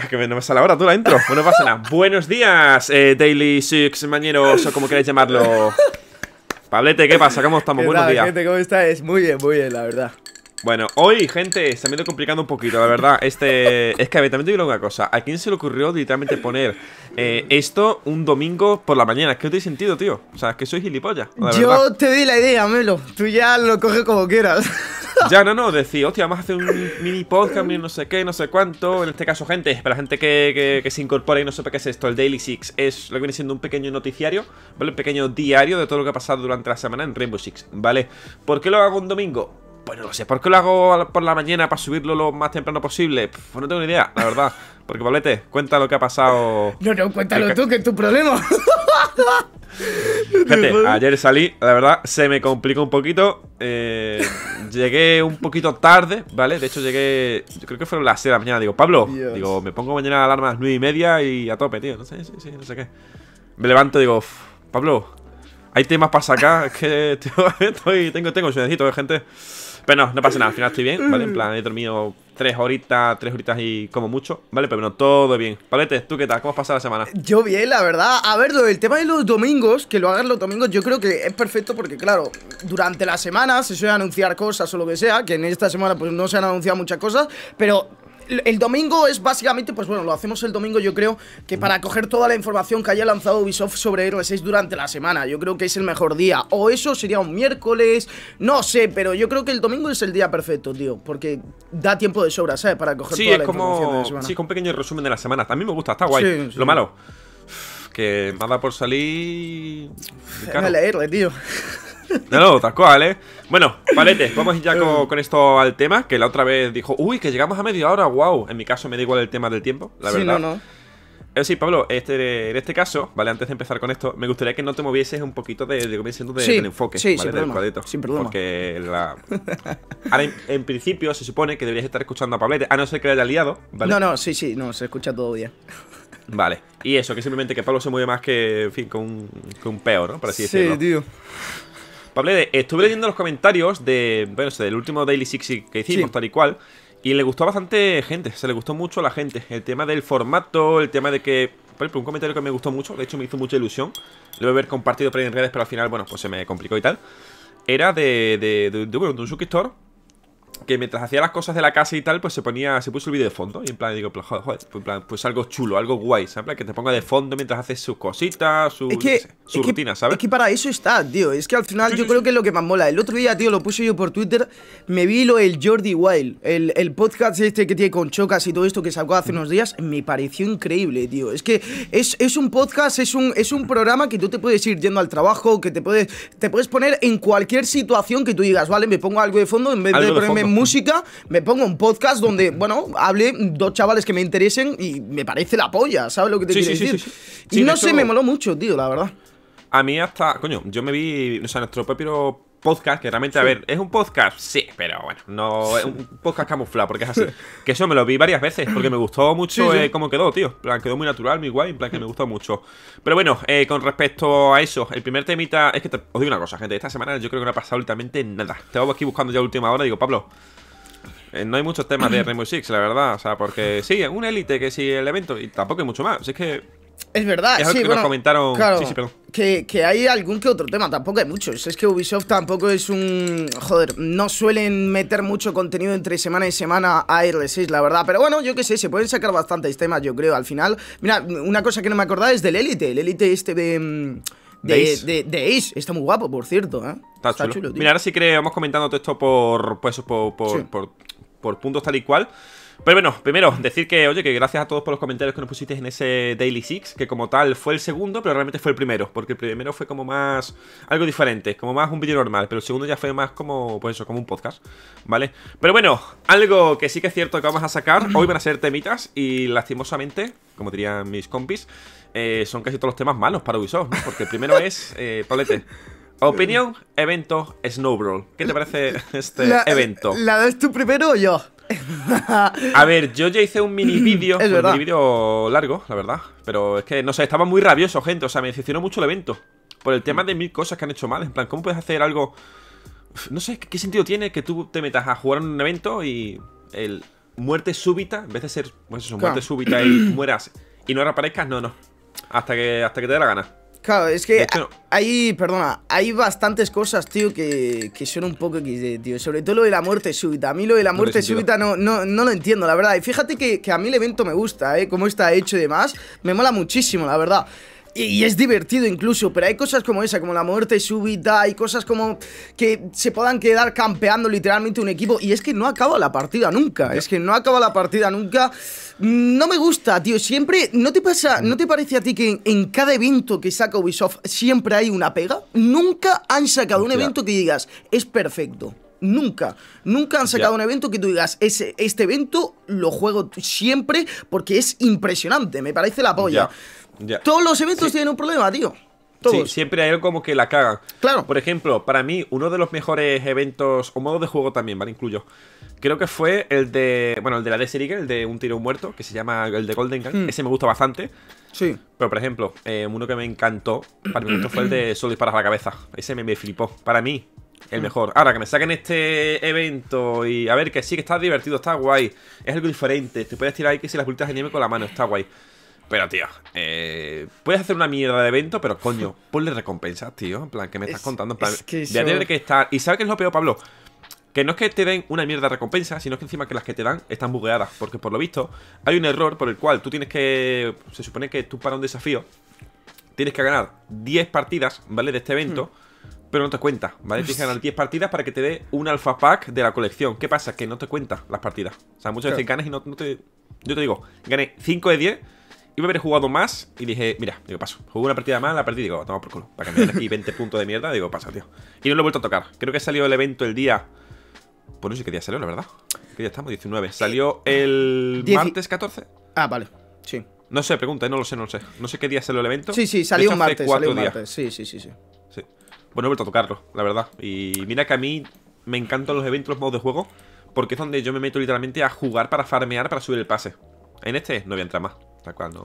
Ah, que no me sale ahora tú la entro Bueno, pasa nada. Buenos días, eh, Daily Six, mañeros o como queráis llamarlo. Pablete, ¿qué pasa? ¿Cómo estamos? Buenos días. ¿Cómo estáis? Muy bien, muy bien, la verdad. Bueno, hoy, gente, se me ha ido complicando un poquito, la verdad. Este. Es que, a ver, también te digo una cosa. ¿A quién se le ocurrió literalmente poner eh, esto un domingo por la mañana? Es que no tiene sentido, tío. O sea, es que soy gilipollas. Yo te di la idea, Melo. Tú ya lo coges como quieras. Ya, no, no, decía, hostia, vamos a hacer un mini podcast, no sé qué, no sé cuánto. En este caso, gente, para la gente que, que, se incorpora y no sepa qué es esto, el Daily Six es lo que viene siendo un pequeño noticiario, ¿vale? Un pequeño diario de todo lo que ha pasado durante la semana en Rainbow Six, ¿vale? ¿Por qué lo hago un domingo? Bueno, pues no lo sé, ¿por qué lo hago por la mañana para subirlo lo más temprano posible? Pues no tengo ni idea, la verdad. Porque, Pablete, cuenta lo que ha pasado. No, no, cuéntalo tú, que es tu problema. Gente, ayer salí, la verdad, se me complicó un poquito. Eh, llegué un poquito tarde, ¿vale? De hecho, llegué. Yo creo que fueron las 6 de la mañana. Digo, Pablo, digo, me pongo mañana alarma a las 9 y media y a tope, tío. No sé, sí, sí, no sé qué. Me levanto y digo, Pablo, hay temas para sacar. Es que estoy, tengo, tengo eh, gente. Pero pues no, no pasa nada, al final estoy bien, ¿vale? En mm. plan, he dormido tres horitas, tres horitas y como mucho, ¿vale? Pero bueno, todo bien. Palete, ¿tú qué tal? ¿Cómo has pasado la semana? Yo bien, la verdad. A ver, el tema de los domingos, que lo hagan los domingos, yo creo que es perfecto porque, claro, durante la semana se suelen anunciar cosas o lo que sea, que en esta semana pues no se han anunciado muchas cosas, pero el domingo es básicamente, pues bueno, lo hacemos el domingo yo creo que para coger toda la información que haya lanzado Ubisoft sobre Heroes 6 durante la semana. Yo creo que es el mejor día. O eso sería un miércoles, no sé, pero yo creo que el domingo es el día perfecto, tío. Porque da tiempo de sobra, ¿sabes? Para coger toda la información de semana. Sí, con un pequeño resumen de la semana. También me gusta, está guay. Lo malo, que me por salir... a leerle, tío. No, no, tal cual, ¿eh? Bueno, paletes, vamos ya eh. con, esto al tema, que la otra vez dijo, uy, que llegamos a media hora, wow. En mi caso me da igual el tema del tiempo, la sí, verdad. No, no. Eh, sí, Pablo, este, en este caso, ¿vale? Antes de empezar con esto, me gustaría que no te movieses un poquito de, de, de del enfoque, sí, Porque en, principio, se supone que deberías estar escuchando a Pablete, a no ser que le haya liado, ¿vale? No, no, sí, sí, no, se escucha todo día. Vale. Y eso, que simplemente que Pablo se mueve más que, en fin, con un, peor un ¿no? para sí, tío de... estuve leyendo los comentarios de, bueno, del último Daily Sixy que hicimos, tal y cual. Y le gustó bastante gente, se le gustó mucho a la gente. El tema del formato, el tema de que. Por ejemplo, un comentario que me gustó mucho, de hecho me hizo mucha ilusión. Lo a haber compartido por en redes, pero al final, bueno, pues se me complicó y tal. Era de, de, de, de un suscriptor que mientras hacía las cosas de la casa y tal, pues se ponía, se puso el vídeo de fondo. Y en plan, digo, pues, joder, pues algo chulo, algo guay, ¿sabes? Que te ponga de fondo mientras haces sus cositas, su, rutina, ¿sabes? Es que para eso está, tío. Es que al final yo creo que es lo que más mola. El otro día, tío, lo puse yo por Twitter, me vi lo del Jordi Wild, el, podcast este que tiene con chocas y todo esto que sacó hace mm. unos días, me pareció increíble, tío. Es que es, un podcast, es un, es un programa que tú te puedes ir yendo al trabajo, que te puedes, te puedes poner en cualquier situación que tú digas, vale, me pongo algo de fondo en vez de ponerme música, me pongo un podcast donde, bueno, hable dos chavales que me interesen y me parece la polla, ¿sabes lo que te quiero decir? y no se sé, me moló mucho, tío, la verdad. A mí hasta, coño, yo me vi, o sea, nuestro propio podcast, que realmente, a ver, ¿es un podcast? Sí, pero bueno, no es un podcast camuflado, porque es así. Que eso me lo vi varias veces, porque me gustó mucho eh, cómo quedó, tío. plan, quedó muy natural, muy guay, en plan que me gustó mucho. Pero bueno, eh, con respecto a eso, el primer temita, es que te, os digo una cosa, gente, esta semana yo creo que no ha pasado absolutamente nada. Estaba aquí buscando ya última hora y digo, Pablo, eh, no hay muchos temas de Rainbow Six, la verdad, o sea, porque sí, es un élite, que sí, el evento, y tampoco hay mucho más, es que... Es verdad, es algo que nos comentaron. Sí, sí, perdón que, hay algún que otro tema, tampoco hay muchos. Es que Ubisoft tampoco es un... Joder, no suelen meter mucho contenido entre semana y semana a R6, la verdad. Pero bueno, yo qué sé, se pueden sacar bastantes temas, yo creo, al final. Mira, una cosa que no me acordaba es del Elite, el Elite este de... Mm, de, Ace. Está muy guapo, por cierto, ¿eh? Está, chulo. Mira, ahora sí que vamos comentando todo esto por, pues, por, por, por puntos tal y cual. Pero bueno, primero, decir que, oye, que gracias a todos por los comentarios que nos pusiste en ese Daily Six, que como tal fue el segundo, pero realmente fue el primero, porque el primero fue como más algo diferente, como más un vídeo normal, pero el segundo ya fue más como, pues eso, como un podcast, ¿vale? Pero bueno, algo que sí que es cierto que vamos a sacar, hoy van a ser temitas y lastimosamente, como dirían mis compis, eh, son casi todos los temas malos para Ubisoft, ¿no? Porque el primero es, eh, opinión, evento, Snowball. ¿Qué te parece este eh, evento? ¿La das tú primero o yo? A ver, yo ya hice un mini vídeo, un mini vídeo largo, la verdad. Pero es que, no sé, estaba muy rabioso, gente. O sea, me decepcionó mucho el evento. Por el tema de mil cosas que han hecho mal. En plan, ¿cómo puedes hacer algo...? No sé, ¿qué sentido tiene que tú te metas a jugar en un evento y... El muerte súbita, en vez de ser... Pues eso, muerte súbita y mueras y no reaparezcas, no, no. Hasta que, hasta que te dé la gana. Claro, es que hay, perdona, hay bastantes cosas, tío, que, son un poco tío. Sobre todo lo de la muerte súbita. A mí lo de la muerte súbita no, no, lo entiendo, la verdad. Y fíjate que, que a mí el evento me gusta, ¿eh? Cómo está hecho y demás. Me mola muchísimo, la verdad y es divertido incluso, pero hay cosas como esa, como la muerte súbita, hay cosas como que se puedan quedar campeando literalmente un equipo. Y es que no acaba la partida nunca, es que no acaba la partida nunca. No me gusta, tío, siempre, ¿no te pasa, no te parece a ti que en, cada evento que saca Ubisoft siempre hay una pega? Nunca han sacado un evento que digas, es perfecto. Nunca, nunca han sacado un evento que tú digas, ese, este evento lo juego siempre porque es impresionante, me parece la polla. Todos los eventos tienen un problema, tío. Sí, siempre hay algo como que la cagan. Claro. Por ejemplo, para mí, uno de los mejores eventos, o modos de juego también, ¿vale? Incluyo. Creo que fue el de. Bueno, el de la Desert Eagle, el de un tiro muerto, que se llama el de Golden Gun. Hmm. Ese me gusta bastante. Sí. Pero, por ejemplo, eh, uno que me encantó para mí fue el de Solo disparas a la cabeza. Ese me, flipó. Para mí, el hmm. mejor. Ahora que me saquen este evento y a ver que sí que está divertido, está guay. Es algo diferente. Te puedes tirar ahí que si las pulitas de nieve con la mano, está guay. Pero, tío, eh, puedes hacer una mierda de evento, pero coño, ponle recompensas, tío. En plan, que me estás contando? En plan, ya tener que estar. ¿Y sabes qué es lo peor, Pablo? Que no es que te den una mierda de recompensa, sino que encima que las que te dan están bugueadas. Porque por lo visto, hay un error por el cual tú tienes que. Se supone que tú para un desafío tienes que ganar 10 partidas, ¿vale? De este evento. Hmm. pero no te cuenta, ¿vale? Tienes que ganar 10 partidas para que te dé un alfa pack de la colección. ¿Qué pasa? Que no te cuenta las partidas. O sea, muchas veces ganas y no, te. Yo te digo, gané 5 de 10, Iba a haber jugado más y dije, mira, digo, paso. Jugué una partida más, la perdí, digo, toma por culo. Para cambiar aquí 20 puntos de mierda, digo, pasa, tío. Y no lo he vuelto a tocar. Creo que ha salido el evento el día. Pues no sé qué día salió, la verdad. que ya estamos? 19. ¿Salió el martes 14? Ah, vale. Sí. No sé, pregunta, eh, no lo sé, no lo sé. No sé qué día salió el evento. Sí, sí, salió un martes. Salió días. Sí, sí, sí, sí. Bueno, he vuelto a tocarlo, la verdad. Y mira que a mí me encantan los eventos, los modos de juego, porque es donde yo me meto literalmente a jugar para farmear, para subir el pase. En este no voy a entrar más.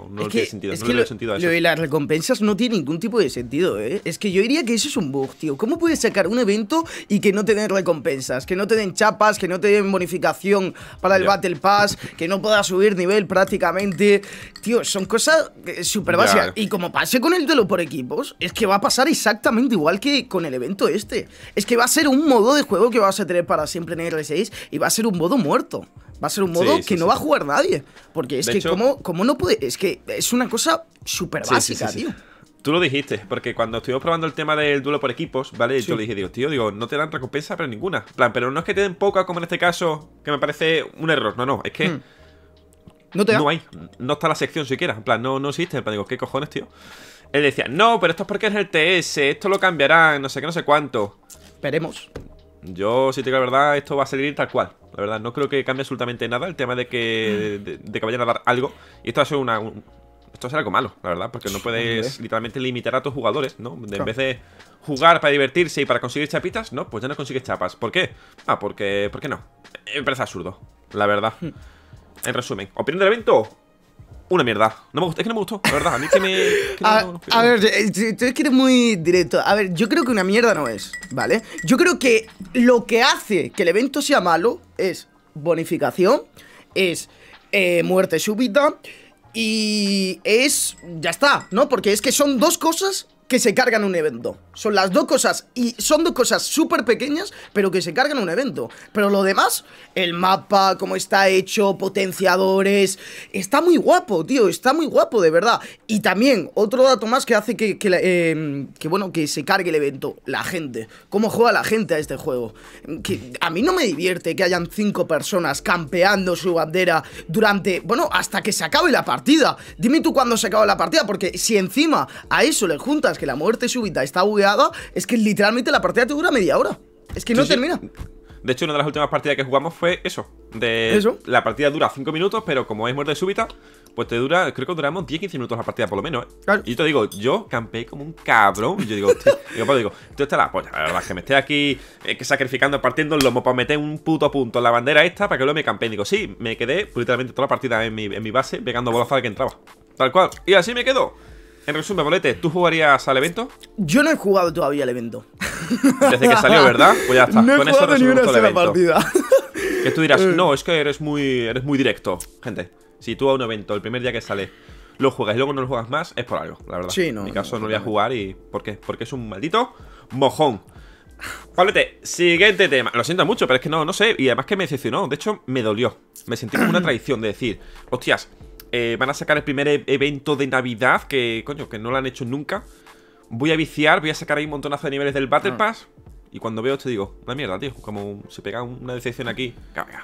No tiene sentido, sentido a las recompensas no tiene ningún tipo de sentido, ¿eh? Es que yo diría que eso es un bug, tío. ¿Cómo puedes sacar un evento y que no te den recompensas? Que no te den chapas, que no te den bonificación para el Battle Pass, que no puedas subir nivel prácticamente. Tío, son cosas eh, súper básicas. Y como pase con el duelo por equipos, es que va a pasar exactamente igual que con el evento este. Es que va a ser un modo de juego que vas a tener para siempre en R6 y va a ser un modo muerto. Va a ser un modo que no va a jugar nadie. Porque es que, ¿cómo, no puede? Es que es una cosa súper básica, tío. Tú lo dijiste, porque cuando estuvimos probando el tema del duelo por equipos, ¿vale? Yo le dije, digo, tío, digo, no te dan recompensa, pero ninguna. plan, pero no es que te den poca, como en este caso, que me parece un error. No, no, es que. Hmm. No, hay, no está la sección siquiera. En plan, no, no existe. digo, ¿qué cojones, tío? Él decía, no, pero esto es porque es el TS, esto lo cambiarán, no sé qué, no sé cuánto. Esperemos. Yo, si te digo la verdad, esto va a salir tal cual. La verdad, no creo que cambie absolutamente nada el tema de que, de, que vayan a dar algo. Y esto va a ser una, esto algo malo, la verdad, porque no puedes literalmente limitar a tus jugadores, ¿no? En vez de jugar para divertirse y para conseguir chapitas, no, pues ya no consigues chapas. ¿Por qué? Ah, porque, ¿por qué no? Eh, me parece absurdo, la verdad. Hmm. En resumen, opinión del evento, una mierda. No me es que no me gustó, la verdad. A mí que me. a, ver, eh, tú que eres muy directo. A ver, yo creo que una mierda no es, ¿vale? Yo creo que lo que hace que el evento sea malo es bonificación, es eh, muerte súbita y es. Ya está, ¿no? Porque es que son dos cosas que se cargan un evento. Son las dos cosas, y son dos cosas súper pequeñas, pero que se cargan un evento. Pero lo demás, el mapa, cómo está hecho, potenciadores, está muy guapo, tío, está muy guapo, de verdad. Y también, otro dato más que hace que, em, que, bueno, que se cargue el evento, la gente. Cómo juega la gente a este juego. Que a mí no me divierte que hayan cinco personas campeando su bandera durante, bueno, hasta que se acabe la partida. Dime tú cuándo se acaba la partida, porque si encima a eso le juntas que la muerte súbita está bugueada es que literalmente la partida te dura media hora. Es que no termina. De hecho, una de las últimas partidas que jugamos fue eso. De La partida dura 5 minutos, pero como es muerte súbita, pues te dura, creo que duramos 10-15 minutos la partida por lo menos. ¿eh? Y yo te digo, yo campeé como un cabrón. yo digo, yo digo, digo, la la verdad, que me esté aquí eh, sacrificando, partiendo el lomo para meter un puto punto en la bandera esta para que luego me campeé. Digo, sí, me quedé literalmente toda la partida en mi, base pegando bolazas que entraba. Tal cual. Y así me quedo. En resumen, Bolete, ¿tú jugarías al evento? Yo no he jugado todavía al evento. Desde que salió, ¿verdad? Pues ya está. No he jugado ni una sola partida. Que tú dirás, eh. no, es que eres muy, eres muy directo, gente. Si tú a un evento el primer día que sale lo juegas y luego no lo juegas más, es por algo, la verdad. Sí, no, en mi caso no, voy a jugar y. ¿Por qué? Porque es un maldito mojón. Pablete, siguiente tema. Lo siento mucho, pero es que no, no sé. Y además que me decepcionó. De hecho, me dolió. Me sentí como una traición de decir, hostias, eh, van a sacar el primer e-, evento de Navidad, que coño, que no lo han hecho nunca. Voy a viciar, voy a sacar ahí un montonazo de niveles del Battle mm. Pass. Y cuando veo te digo, una mierda, tío. Como se pega una decepción aquí.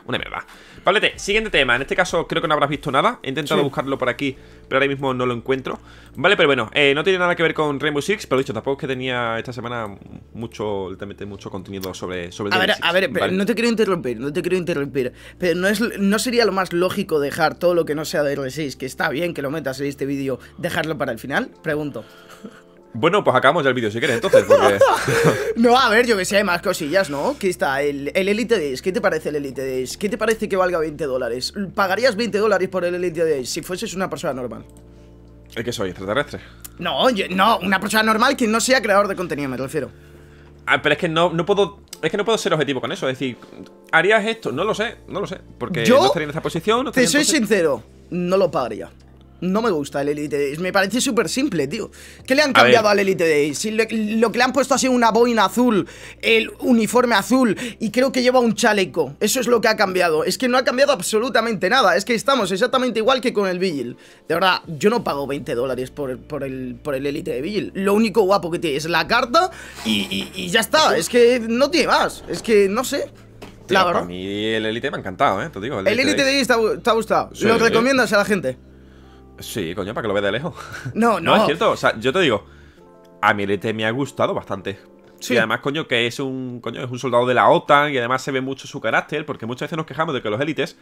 una mierda. Pablete, siguiente tema. En este caso creo que no habrás visto nada. He intentado buscarlo por aquí, pero ahora mismo no lo encuentro. Vale, pero bueno, eh, no tiene nada que ver con Rainbow Six, pero dicho, tampoco es que tenía esta semana mucho, mucho contenido sobre, sobre A ver, a ver, pero no te quiero interrumpir, no te quiero interrumpir. Pero no, es, no sería lo más lógico dejar todo lo que no sea de R6, que está bien que lo metas en este vídeo, dejarlo para el final, pregunto. Bueno, pues acabamos ya el vídeo si quieres, entonces, porque... no, a ver, yo que sé, hay más cosillas, ¿no? Aquí está el, el Elite Days. ¿Qué te parece el Elite Days? ¿Qué te parece que valga 20 dólares? ¿Pagarías 20 dólares por el Elite Days si fueses una persona normal? ¿El que soy? ¿Extraterrestre? No, no, una persona normal que no sea creador de contenido, me refiero. Ah, pero es que no, no puedo... Es que no puedo ser objetivo con eso, es decir... ¿Harías esto? No lo sé, no lo sé. Porque ¿Yo? no estaría en esa posición. te soy sincero, no lo pagaría. No me gusta el Elite Days, me parece súper simple, tío. ¿Qué le han cambiado al Elite Days? lo que le han puesto ha sido una boina azul, el uniforme azul y creo que lleva un chaleco. Eso es lo que ha cambiado. Es que no ha cambiado absolutamente nada. Es que estamos exactamente igual que con el Vigil. De verdad, yo no pago 20 dólares por, el, por el Elite de Vigil. Lo único guapo que tiene es la carta y, ya está. Es que no tiene más. Es que no sé. la mí el Elite me ha encantado, ¿eh? Te el, Elite, Days te ha, gustado. ¿Lo recomiendas a la gente? Sí, coño, para que lo veas de lejos. No, no. No, es cierto. O sea, yo te digo, a mí el e me ha gustado bastante. Sí. Y además, coño, que es un coño, es un soldado de la OTAN y además se ve mucho su carácter, porque muchas veces nos quejamos de que los élites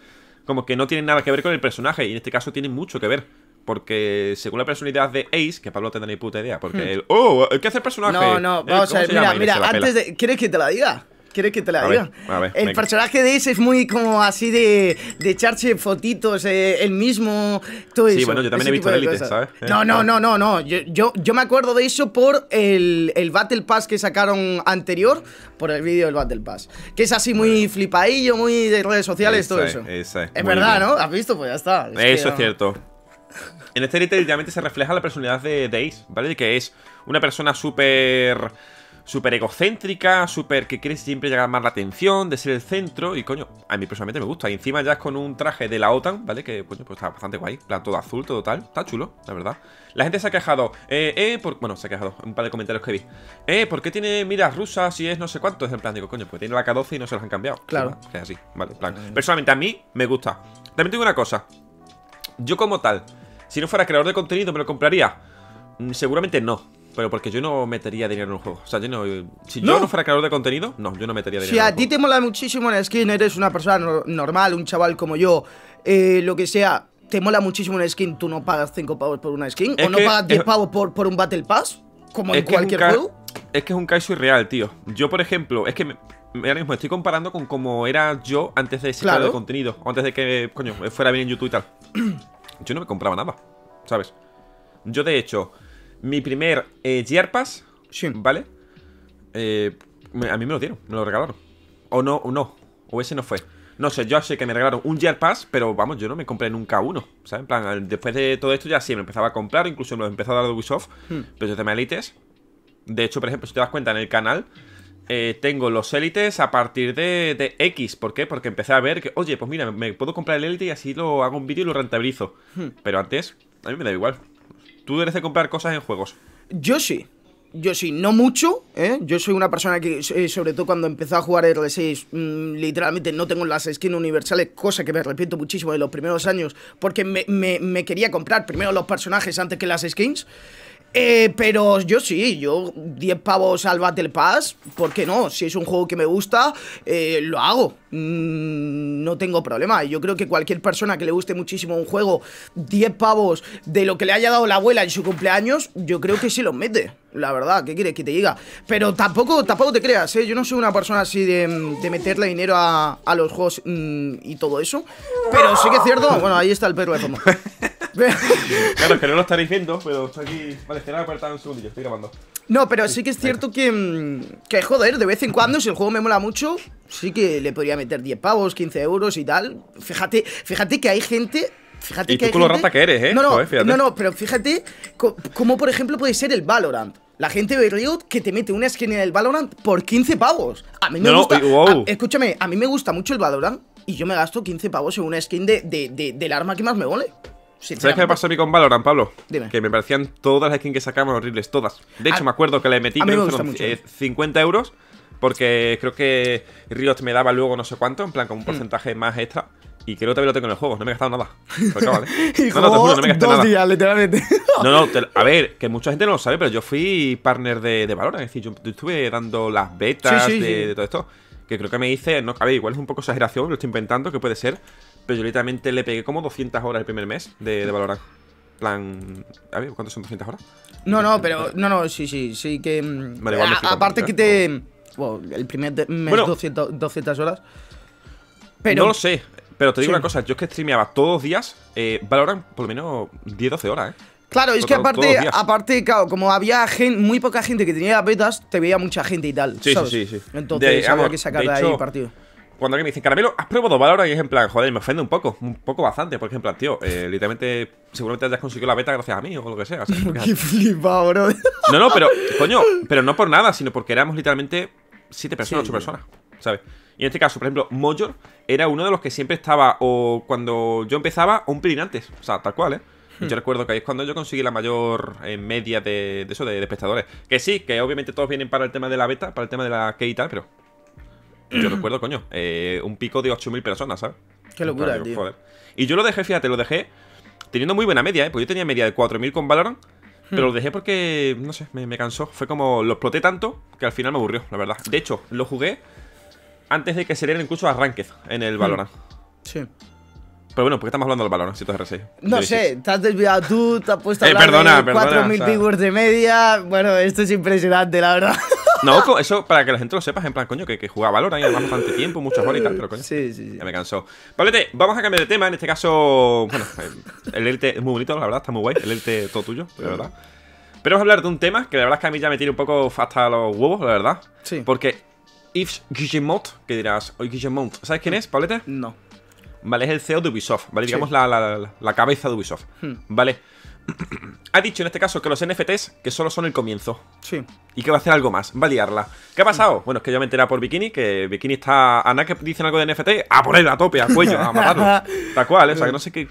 como que no tienen nada que ver con el personaje y en este caso tienen mucho que ver. Porque según la personalidad de Ace, que Pablo tendrá ni puta idea, porque él, hmm. ¡Oh! ¿Qué hace el personaje? No, no, eh, vamos a ver, mira, mira, antes de. ¿Quieres que te la diga? ¿Quieres que te la diga? el personaje de Ace es muy como así de, de echarse fotitos, el mismo, todo sí, eso. Sí, bueno, yo también he visto Elite, ¿sabes? No, no, no, no, no. Yo, yo, me acuerdo de eso por el, Battle Pass que sacaron anterior, por el vídeo del Battle Pass. Que es así muy flipaillo flipadillo, muy de redes sociales, todo eso. es. verdad, ¿no? ¿Has visto? Pues ya está. eso es cierto. En este Elite realmente se refleja la personalidad de, de Ace, ¿vale? Que es una persona súper súper egocéntrica, súper que quiere siempre llamar más la atención, de ser el centro. Y coño, a mí personalmente me gusta. Y encima ya es con un traje de la OTAN, ¿vale? Que coño, pues está bastante guay. plan todo azul, todo tal. Está chulo, la verdad. La gente se ha quejado. Eh, eh, por... bueno, se ha quejado. Un par de comentarios que vi. Eh, ¿por qué tiene miras rusas si es no sé cuánto? Es en plan, digo, coño, pues tiene la K12 y no se las han cambiado. Claro. Es así, vale, plan. Personalmente a mí me gusta. También tengo una cosa. Yo como tal, si no fuera creador de contenido, ¿me lo compraría? Mm, seguramente no, pero porque yo no metería dinero en un juego. O sea, yo no. Si yo no fuera creador de contenido, no, yo no metería dinero. Si a ti te mola muchísimo una skin, eres una persona normal, un chaval como yo, eh, lo que sea, te mola muchísimo una skin, tú no pagas 5 pavos por una skin. o no pagas 10 pavos por, por, un Battle Pass, como en cualquier juego. Es que es un caso irreal, tío. Yo, por ejemplo, es que ahora mismo estoy comparando con cómo era yo antes de ese creador de contenido, antes de que, coño, fuera bien en YouTube y tal. yo no me compraba nada, ¿sabes? Yo, de hecho, mi primer eh, Pass, ¿vale? Eh, a mí me lo dieron, me lo regalaron. O no, o no, o ese no fue. No sé, yo sé que me regalaron un Pass pero vamos, yo no me compré nunca uno. ¿Sabes? En plan, después de todo esto ya sí, me empezaba a comprar, incluso me lo empezó a dar de Ubisoft, hmm. pero yo tengo élites. De hecho, por ejemplo, si te das cuenta en el canal, eh, tengo los élites a partir de, X. ¿Por qué? Porque empecé a ver que, oye, pues mira, me puedo comprar el élite y así lo hago un vídeo y lo rentabilizo. Hmm. Pero antes, a mí me da igual. ¿Tú debes de comprar cosas en juegos? Yo sí. Yo sí, no mucho, ¿eh? Yo soy una persona que, eh, sobre todo cuando empecé a jugar R6, mm, literalmente no tengo las skins universales, cosa que me arrepiento muchísimo de los primeros años, porque me, me quería comprar primero los personajes antes que las skins. Eh, pero yo sí, yo 10 pavos al Battle Pass, ¿por qué no? Si es un juego que me gusta, eh, lo hago. Mm, no tengo problema. Yo creo que cualquier persona que le guste muchísimo un juego, 10 pavos de lo que le haya dado la abuela en su cumpleaños, yo creo que se los mete. La verdad, ¿qué quieres que te diga? Pero tampoco, tampoco te creas, ¿eh? Yo no soy una persona así de, meterle dinero a, a los juegos mm, y todo eso. Pero sí que es cierto, bueno, ahí está el perro de claro, es que no lo estaréis viendo, pero está aquí. Vale, espera, apartado un segundillo, estoy grabando. No, pero sí que es cierto que, mm, que, joder, de vez en cuando, si el juego me mola mucho, sí que le podría meter 10 pavos, 15 euros y tal. Fíjate, fíjate que hay gente Fíjate y que tú lo rata que eres, ¿eh? No, no, no, no, pero fíjate cómo, por ejemplo, puede ser el Valorant. La gente de Riot que te mete una skin en el Valorant por 15 pavos. A mí me gusta. escúchame, a mí me gusta mucho el Valorant y yo me gasto 15 pavos en una skin de, del arma que más me mole. ¿Sabes qué me pasó a mí con Valorant, Pablo? Que me parecían todas las skins que sacaban horribles, todas. De hecho, ah, me acuerdo que le metí me 50 eh, euros porque creo que Riot me daba luego no sé cuánto, en plan como un hmm. porcentaje más extra. Y creo que todavía lo tengo en el juego, no me he gastado nada. Pues no, me he gastado dos días, literalmente. no, no, a ver, que mucha gente no lo sabe, pero yo fui partner de, de Valorant. Es decir, yo, estuve dando las betas de, de, todo esto. Que creo que me hice, no, a ver, igual es un poco exageración, lo estoy inventando, que puede ser. Pero yo literalmente le pegué como 200 horas el primer mes de, valorar plan. ¿cuántos son 200 horas? No, no, pero. No, no, sí, sí, sí que. Mm, vale, aparte ¿eh? que te. Bueno, el primer mes 200, horas. No lo sé, pero te digo una cosa, yo es que streameaba todos los días eh, Valorant por lo menos 10-12 horas, ¿eh? Claro, es que aparte, aparte, claro, como había gente, muy poca gente que tenía betas, te veía mucha gente y tal. Sí, sí, sí, Entonces, había que sacar de ahí partido cuando alguien me dice, Caramelo, has probado Valor y es en plan, joder, me ofende un poco, un poco bastante, por ejemplo plan, tío, eh, literalmente seguramente hayas conseguido la beta gracias a mí o lo que sea. Qué flipado, bro. No, no, pero, coño, pero no por nada, sino porque éramos literalmente siete personas, ocho personas, ¿sabes? Y en este caso, por ejemplo, Moyor era uno de los que siempre estaba, o cuando yo empezaba, o un pelín antes, o sea, tal cual, ¿eh? Yo hmm. recuerdo que ahí es cuando yo conseguí la mayor eh, media de, eso, de, espectadores. Que sí, que obviamente todos vienen para el tema de la beta, para el tema de la que y tal, pero yo recuerdo, coño, eh, un pico de 8.000 personas, ¿sabes? Qué locura, tío. Y yo lo dejé, fíjate, lo dejé teniendo muy buena media, ¿eh? Porque yo tenía media de 4.000 con Valorant. Pero lo hmm. dejé porque, no sé, me, cansó. Fue como, lo exploté tanto que al final me aburrió, la verdad. De hecho, lo jugué antes de que se dieran incluso arranques en el hmm. Valorant. Sí. Pero bueno, ¿por qué estamos hablando del Valorant si tú R6? No sé, te has desviado tú, te has puesto eh, a perdona, 4.000 o de media. Bueno, esto es impresionante, la verdad. No, eso para que la gente lo sepa, en plan, coño, que, que jugaba valor ahí además bastante tiempo, muchas horas y tal, pero coño. Sí, sí, Ya me cansó. Valete, vamos a cambiar de tema. En este caso, bueno, el ELTE es muy bonito, la verdad, está muy guay. El ELTE todo tuyo, de verdad. Pero vamos a hablar de un tema que la verdad es que a mí ya me tiene un poco hasta los huevos, la verdad. Sí. Porque Yves Guillemot, que dirás, hoy Guillemot, ¿sabes quién mm. es, Pablete? No. Vale, es el CEO de Ubisoft, ¿vale? Digamos la, la, la, cabeza de Ubisoft. Hmm. Vale. ha dicho en este caso que los NFTs que solo son el comienzo. Sí. Y que va a hacer algo más, va a liarla. ¿Qué ha pasado? Mm. Bueno, es que yo me enteré por Bikini, que Bikini está... Ana que dicen algo de NFT, a ponerla a tope, a cuello, a matarlo. Tal cual, o sea, que no sé qué...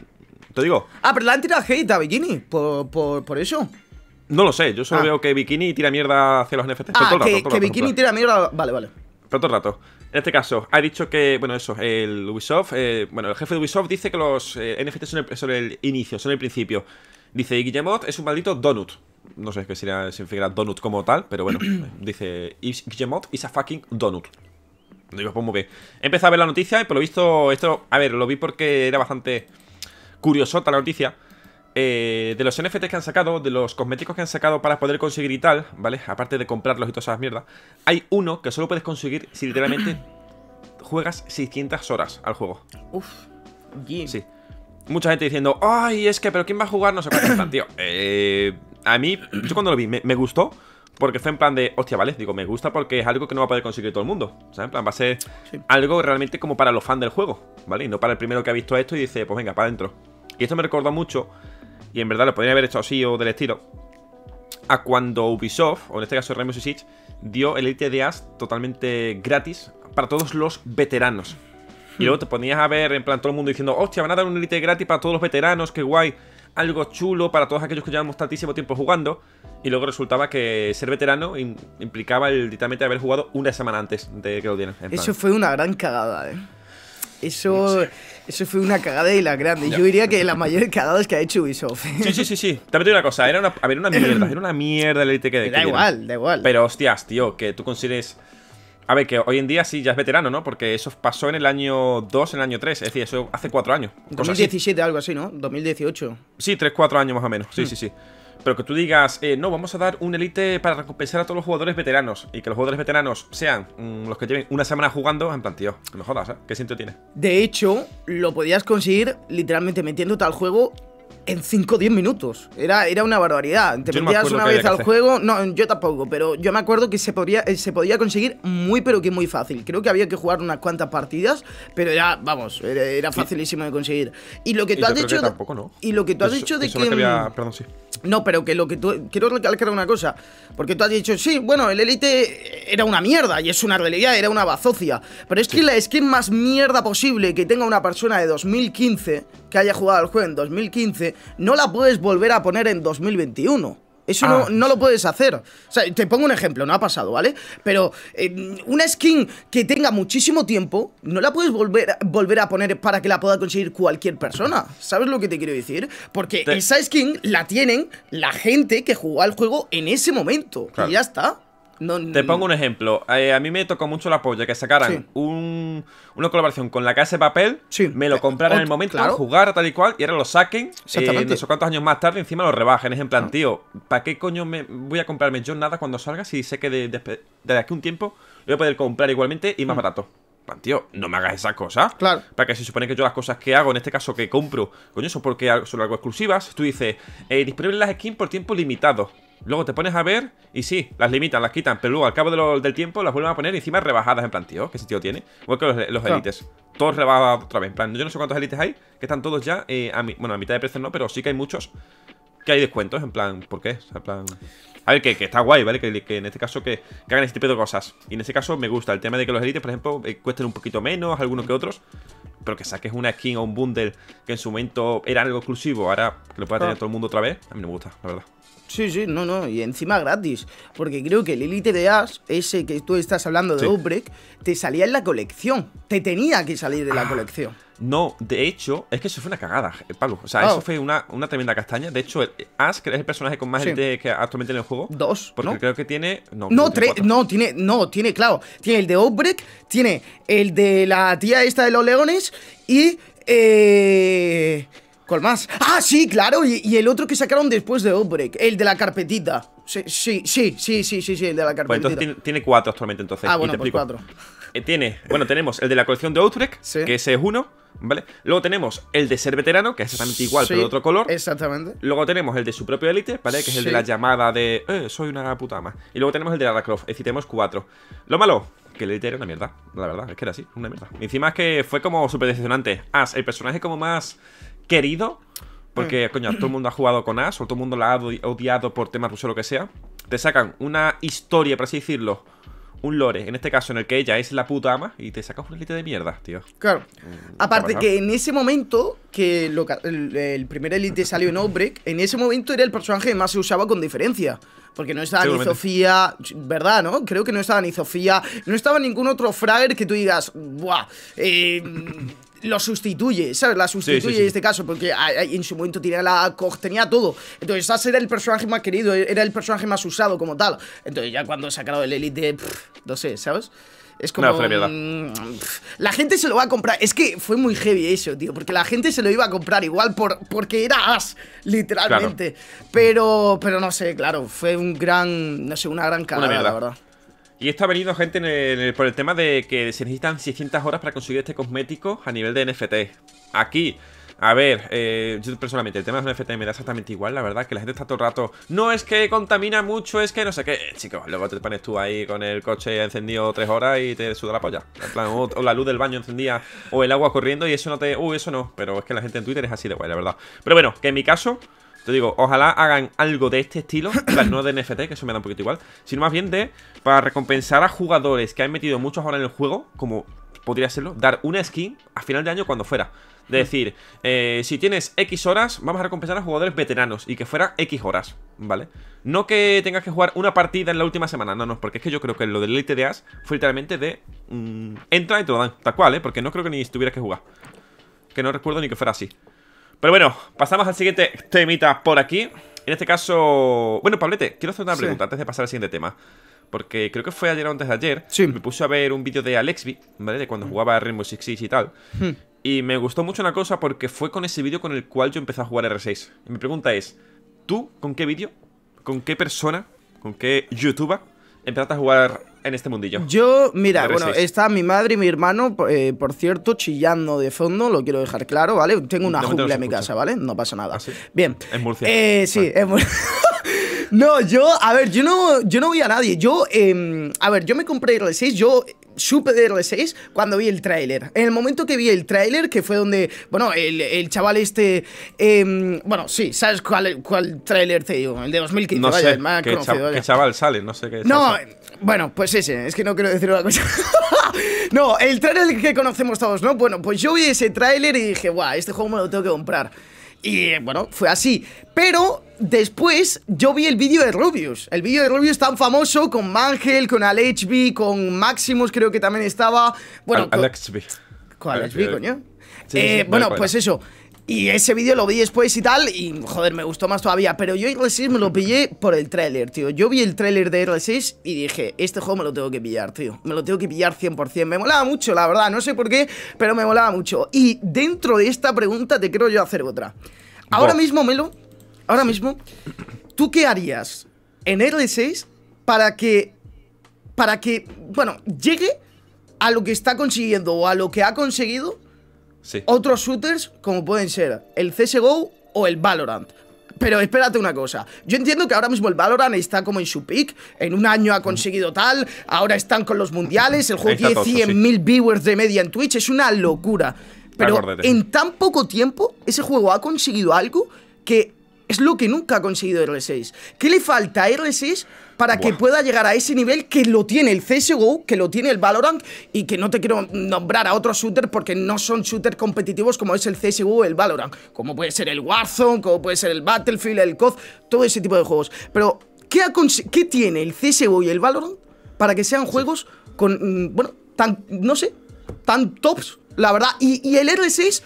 Te digo. Ah, pero la han tirado hate a Bikini, por, eso. No lo sé, yo solo ah. veo que Bikini tira mierda hacia los NFTs. Ah, que, Bikini tira mierda... Vale, vale. todo rato. En este caso, ha dicho que, bueno, eso, el Ubisoft, eh, bueno, el jefe de Ubisoft dice que los eh, NFTs son el, son el, inicio, son el principio. Dice, Guillemot es un maldito donut. No sé qué sería, significa donut como tal, pero bueno. dice, Guillemot is a fucking donut. Digo, pues muy bien. Empecé a ver la noticia y por lo visto esto... A ver, lo vi porque era bastante curiosota la noticia. Eh, de los NFTs que han sacado, de los cosméticos que han sacado para poder conseguir y tal, ¿vale? Aparte de comprarlos y todas esas mierdas, hay uno que solo puedes conseguir si literalmente juegas 600 horas al juego. Uf, Sí mucha gente diciendo, ay, es que, pero ¿quién va a jugar? No sé qué plan, tío. Eh, a mí, yo cuando lo vi, me, gustó. Porque fue en plan de, hostia, vale, digo, me gusta porque es algo que no va a poder conseguir todo el mundo. sea, En plan, va a ser algo realmente como para los fans del juego, ¿vale? Y no para el primero que ha visto esto y dice, pues venga, para adentro. Y esto me recordó mucho, y en verdad lo podría haber hecho así o del estilo, a cuando Ubisoft, o en este caso Rainbow Six, dio el Elite de As totalmente gratis para todos los veteranos. Y luego te ponías a ver, en plan, todo el mundo diciendo, hostia, van a dar un Elite gratis para todos los veteranos, qué guay. Algo chulo para todos aquellos que llevamos tantísimo tiempo jugando. Y luego resultaba que ser veterano implicaba el literalmente haber jugado una semana antes de que lo dieran. Eso fue una gran cagada, ¿eh? Eso, eso fue una cagada y la grande. Yo diría que la mayor cagada es que ha hecho Ubisoft. ¿eh? Sí, sí, sí, sí. También te digo una cosa. Era una, a una mierda. Era una mierda el Elite que, que Da igual, da igual. Pero hostias, tío, que tú consigues a ver, que hoy en día sí ya es veterano, ¿no? Porque eso pasó en el año 2, en el año 3, es decir, eso hace 4 años. 2017, algo así, ¿no? 2018. Sí, 3, 4 años más o menos, sí, hmm. sí, sí. Pero que tú digas, eh, no, vamos a dar un elite para recompensar a todos los jugadores veteranos y que los jugadores veteranos sean mm, los que lleven una semana jugando, en plan, tío, no jodas, ¿eh? ¿Qué siento tiene? De hecho, lo podías conseguir literalmente metiendo tal juego en 5 o 10 minutos. Era, era una barbaridad. Te metías una vez al juego. No, yo tampoco, pero yo me acuerdo que se podía, eh, se podía conseguir muy, pero que muy fácil. Creo que había que jugar unas cuantas partidas, pero ya vamos, era, facilísimo de conseguir. Y lo que tú has dicho. Tampoco, Y lo que tú has dicho de que. Mm, no, pero que lo que tú. Quiero recalcar una cosa. Porque tú has dicho, sí, bueno, el Elite era una mierda, y es una realidad, era una bazocia. Pero es que la skin más mierda posible que tenga una persona de 2015 que haya jugado al juego en 2015 no la puedes volver a poner en 2021. Eso no, ah. no, lo puedes hacer. O sea, te pongo un ejemplo, no ha pasado, ¿vale? Pero eh, una skin que tenga muchísimo tiempo, no la puedes volver, volver a poner para que la pueda conseguir cualquier persona. ¿Sabes lo que te quiero decir? Porque esa skin la tienen la gente que jugó al juego en ese momento. Y ya está. Te pongo un ejemplo. Eh, a mí me tocó mucho la polla que sacaran una colaboración con la casa de papel, me lo compraran en el momento, claro. jugar tal y cual, y ahora lo saquen y eh, no sé cuántos años más tarde, encima lo rebajen. Es en plan, ah. tío, ¿para qué coño me voy a comprarme yo nada cuando salga si sé que de, aquí un tiempo lo voy a poder comprar igualmente y más mm. barato? tío, no me hagas esas cosas. Claro. Para que se supone que yo las cosas que hago, en este caso que compro, coño, son porque son algo exclusivas. Tú dices, eh, las skins por tiempo limitado. Luego te pones a ver y sí, las limitan, las quitan, pero luego al cabo del tiempo las vuelven a poner encima rebajadas en plan, tío, ¿qué sentido tiene? Igual que los, elites, todos rebajados otra vez, en plan, yo no sé cuántos elites hay, que están todos ya, eh, mi, bueno, a mitad de precio no, pero sí que hay muchos que hay descuentos, en plan, ¿por qué? en plan... A ver, que, está guay, ¿vale? Que, en este caso que, hagan este tipo de cosas. Y en este caso me gusta el tema de que los elites, por ejemplo, eh, cuesten un poquito menos, algunos que otros. Pero que saques una skin o un bundle que en su momento era algo exclusivo, ahora que lo pueda tener todo el mundo otra vez, a mí me gusta, la verdad. Sí, sí, no, no, y encima gratis, porque creo que el Elite de Ash, ese que tú estás hablando de Outbreak, te salía en la colección, te tenía que salir de la ah, colección. No, de hecho, es que eso fue una cagada, eh, Pablo. O sea, oh. eso fue una, tremenda castaña. De hecho, Ash, que es el personaje con más que actualmente en el juego. Dos. Porque creo que tiene. No, no tres. No, tiene. No, tiene, claro. Tiene el de Outbreak, tiene el de la tía esta de los leones y. Eh. ¿Cuál más? Ah, sí, claro, y, el otro que sacaron después de Outbreak, el de la carpetita. Sí, sí, sí, sí, sí, sí, el de la pues carpetita. Bueno, entonces tiene, cuatro actualmente, entonces. Ah, bueno, pues cuatro. Eh, tiene, bueno, tenemos el de la colección de Outbreak, que ese es uno, ¿vale? Luego tenemos el de ser veterano, que es exactamente igual, pero de otro color. Exactamente. Luego tenemos el de su propio élite, ¿vale? Que es el de la llamada de, eh, soy una puta ama. Y luego tenemos el de la Croft, es decir, cuatro. Lo malo, que el élite era una mierda, la verdad, es que era así, una mierda. encima es que fue como súper decepcionante. ah el personaje como más querido, porque, mm. coño, todo el mundo ha jugado con Ash o todo el mundo la ha odiado por temas rusos o lo que sea, te sacan una historia, por así decirlo, un lore, en este caso en el que ella es la puta ama, y te sacas un elite de mierda, tío. Claro. Mm, Aparte que en ese momento, que el, primer elite salió en Outbreak, en ese momento era el personaje que más se usaba con diferencia. Porque no estaba ni Sofía, ¿verdad, no? Creo que no estaba ni Sofía, no estaba ningún otro frayer que tú digas, ¡buah! Eh, lo sustituye, ¿sabes? La sustituye en este caso, porque en su momento tenía, la, tenía todo. Entonces, As era el personaje más querido, e, era el personaje más usado como tal. Entonces, ya cuando sacaron el Elite, no sé, ¿sabes? Es como. Mm, la gente se lo va a comprar. Es que fue muy heavy eso, tío. Porque la gente se lo iba a comprar igual por, porque era as, literalmente. Pero, pero no sé, claro, fue un gran. No sé, una gran cagada, la verdad. Y está venido, gente, por el tema de que se necesitan 600 horas para conseguir este cosmético a nivel de NFT. Aquí, a ver, eh, yo personalmente, el tema de los NFT me da exactamente igual, la verdad, que la gente está todo el rato. No es que contamina mucho, es que no sé qué. Eh, chicos, luego te pones tú ahí con el coche encendido tres horas y te suda la polla. En plan, o, la luz del baño encendida, o el agua corriendo, y eso no te. Uy, uh, eso no. Pero es que la gente en Twitter es así de guay, la verdad. Pero bueno, que en mi caso. Te digo, ojalá hagan algo de este estilo, no de NFT, que eso me da un poquito igual, sino más bien de, para recompensar a jugadores que han metido muchas horas en el juego, como podría serlo, dar una skin a final de año cuando fuera. De mm. decir, eh, si tienes X horas, vamos a recompensar a jugadores veteranos y que fuera X horas, ¿vale? No que tengas que jugar una partida en la última semana, no, no, porque es que yo creo que lo del Elite de As fue literalmente de... Mm, entra y te lo dan, tal cual, ¿eh? Porque no creo que ni tuvieras que jugar. Que no recuerdo ni que fuera así. Pero bueno, pasamos al siguiente temita por aquí. En este caso. Bueno, Pablete, quiero hacer una pregunta antes de pasar al siguiente tema. Porque creo que fue ayer o antes de ayer. Sí. Me puse a ver un vídeo de Alexby, ¿vale? De cuando mm. jugaba Rainbow Six y tal. Hmm. Y me gustó mucho una cosa porque fue con ese vídeo con el cual yo empecé a jugar R6. Y mi pregunta es: ¿tú con qué vídeo, con qué persona, con qué youtuber empezaste a jugar en este mundillo? Yo, mira, bueno, está mi madre y mi hermano, eh, por cierto, chillando de fondo, lo quiero dejar claro, ¿vale? Tengo una jungla en mi casa, ¿vale? No pasa nada. Ah, Bien. En Murcia. Eh, sí, en Murcia. no, yo, a ver, yo no, yo no voy a nadie. Yo, em, a ver, yo me compré r 6, yo Super de 6 cuando vi el tráiler. En el momento que vi el tráiler, que fue donde, bueno, el, chaval este, em, bueno, sí, ¿sabes cuál, cuál tráiler te digo? El de 2015, no chaval sale? No sé qué No, bueno, pues ese, es que no quiero decir una cosa. no, el trailer que conocemos todos, ¿no? Bueno, pues yo vi ese tráiler y dije, guau, este juego me lo tengo que comprar. Y eh, bueno, fue así. Pero después yo vi el vídeo de Rubius. El vídeo de Rubius tan famoso con Mangel, con Alexby, con Maximus creo que también estaba. Bueno, Alexby. Con, eh, bueno, pues eso. Y ese vídeo lo vi después y tal, y joder, me gustó más todavía. Pero yo R6 me lo pillé por el tráiler, tío. Yo vi el tráiler de R6 y dije, este juego me lo tengo que pillar, tío. Me lo tengo que pillar 100%. Me molaba mucho, la verdad, no sé por qué, pero me molaba mucho. Y dentro de esta pregunta te creo yo hacer otra. Ahora mismo mismo, Melo, ahora mismo, ¿tú qué harías en R6 para que, para que, bueno, llegue a lo que está consiguiendo o a lo que ha conseguido otros shooters como pueden ser el CSGO o el Valorant. Pero espérate una cosa, yo entiendo que ahora mismo el Valorant está como en su peak, en un año ha conseguido tal, ahora están con los mundiales, el juego tiene 100.000 viewers de media en Twitch, es una locura. Pero en tan poco tiempo ese juego ha conseguido algo que es lo que nunca ha conseguido R6. ¿Qué le falta a R6 para que pueda llegar a ese nivel que lo tiene el CSGO, que lo tiene el Valorant y que no te quiero nombrar a otro shooter porque no son shooters competitivos como es el CSGO o el Valorant, como puede ser el Warzone, como puede ser el Battlefield, el COD, todo ese tipo de juegos. Pero, ¿qué, qué tiene el CSGO y el Valorant para que sean juegos con, mm, bueno, tan, no sé, tan tops, la verdad? Y, y el R6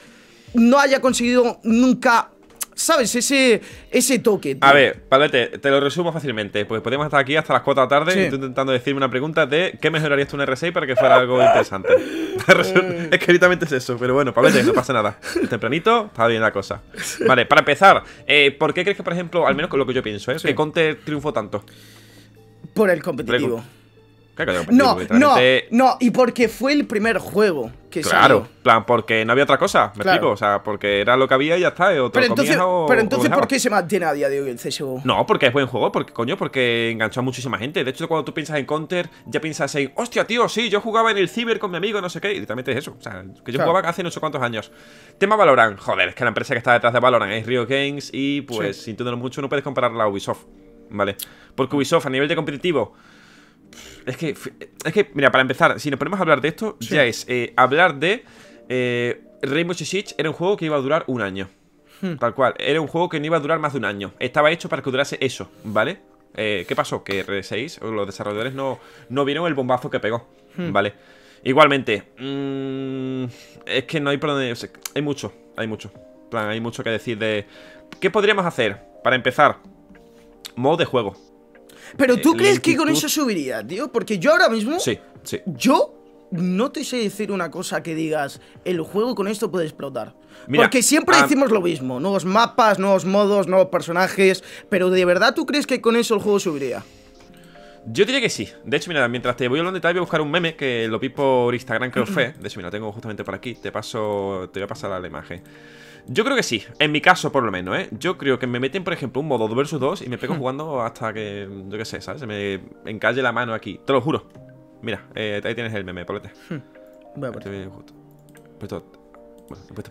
no haya conseguido nunca ¿sabes? Ese, ese toque. A ver, Palete, te lo resumo fácilmente. Pues podemos estar aquí hasta las 4 de la tarde intentando decirme una pregunta de ¿qué mejorarías tú en R6 para que fuera algo interesante? es que literalmente es eso, pero bueno, Palete, no pasa nada. Tempranito, está bien la cosa. Vale, para empezar, eh, ¿por qué crees que, por ejemplo, al menos con lo que yo pienso, eh, que Conte triunfó tanto? Por el competitivo no, no, no, y porque fue el primer juego que Claro, plan, porque no había otra cosa, me explico, o sea, porque era lo que había y ya está, pero, entonces, pero entonces, ¿por qué se mantiene a día de hoy el CSGO? No, porque es buen juego, porque coño, porque enganchó a muchísima gente, de hecho cuando tú piensas en Counter, ya piensas en, hostia tío, sí, yo jugaba en el Ciber con mi amigo, no sé qué, y directamente es eso, o sea, que yo jugaba hace no sé cuántos años. Tema Valorant, joder, es que la empresa que está detrás de Valorant es Rio Games y pues, sin sintiéndolo mucho, no puedes compararla a Ubisoft, ¿vale? Porque Ubisoft a nivel de competitivo es que, es que, mira, para empezar, si nos ponemos a hablar de esto, ya es eh, hablar de eh, Rainbow Six era un juego que iba a durar un año. Hmm. Tal cual, era un juego que no iba a durar más de un año. Estaba hecho para que durase eso, ¿vale? Eh, ¿Qué pasó? Que R6, los desarrolladores, no, no vieron el bombazo que pegó, hmm. ¿vale? Igualmente, mm, es que no hay por hay mucho, hay mucho. plan, hay mucho que decir de. ¿Qué podríamos hacer? Para empezar, modo de juego. Pero eh, tú crees que con eso subiría, tío, porque yo ahora mismo. Sí, sí. Yo no te sé decir una cosa que digas, el juego con esto puede explotar. Porque siempre decimos lo mismo, nuevos mapas, nuevos modos, nuevos personajes, pero ¿de verdad tú crees que con eso el juego subiría? Yo diría que sí. De hecho, mira, mientras te voy hablando de tal, voy a buscar un meme que lo vi por Instagram, creo que fue. De hecho, mira, lo tengo justamente por aquí. Te paso, te voy a pasar la imagen. Yo creo que sí, en mi caso por lo menos, ¿eh? Yo creo que me meten, por ejemplo, un modo 2 versus 2 y me pego jugando hasta que, yo qué sé, ¿sabes? Se me encalle la mano aquí, te lo juro. Mira, eh, ahí tienes el meme, por hmm. Voy a este. Justo.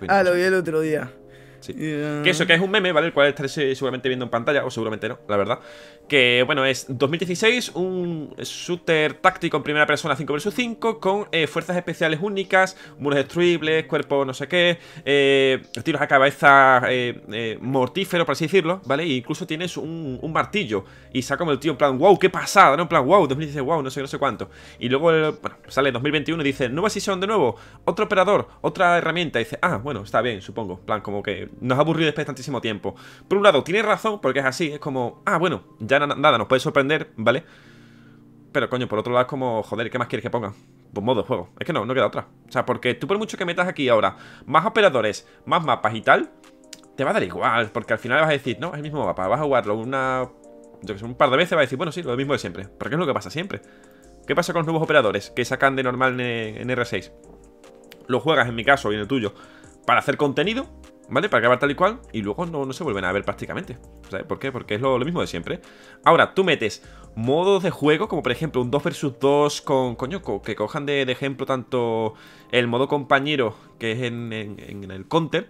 ah, lo vi el otro día. Sí. Que eso, eh, que es un meme, ¿vale? El cual estaré seguramente viendo en pantalla, o seguramente no, la verdad que bueno, es 2016, un shooter táctico en primera persona 5 vs 5 con eh, fuerzas especiales únicas, muros destruibles, cuerpo no sé qué, eh, tiros a cabeza eh, eh, mortíferos, por así decirlo, ¿vale? E incluso tienes un, martillo y saca como el tío en plan, wow, qué pasada, ¿no? En plan, wow, 2016, wow, no sé, no sé cuánto. Y luego bueno, sale 2021 y dice, nueva sesión de nuevo, otro operador, otra herramienta. dice, ah, bueno, está bien, supongo. En plan, como que nos ha aburrido después de tantísimo tiempo. Por un lado, tiene razón, porque es así, es como, ah, bueno, ya nada nos puede sorprender, ¿vale? Pero coño, por otro lado es como, joder, ¿qué más quieres que ponga? Pues modo juego. Es que no, no queda otra. O sea, porque tú por mucho que metas aquí ahora más operadores, más mapas y tal, te va a dar igual, porque al final vas a decir, no, es el mismo mapa, vas a jugarlo una... Yo que sé, un par de veces vas a decir, bueno, sí, lo mismo de siempre. Porque es lo que pasa siempre. ¿Qué pasa con los nuevos operadores que sacan de normal en R6? Lo juegas, en mi caso y en el tuyo, para hacer contenido, ¿Vale? Para acabar tal y cual y luego no, se vuelven a ver prácticamente ¿Sabes por qué? Porque es lo, mismo de siempre Ahora, tú metes modos de juego como por ejemplo un 2 vs 2 con, coño, que cojan de, ejemplo tanto el modo compañero que es en, en, en el counter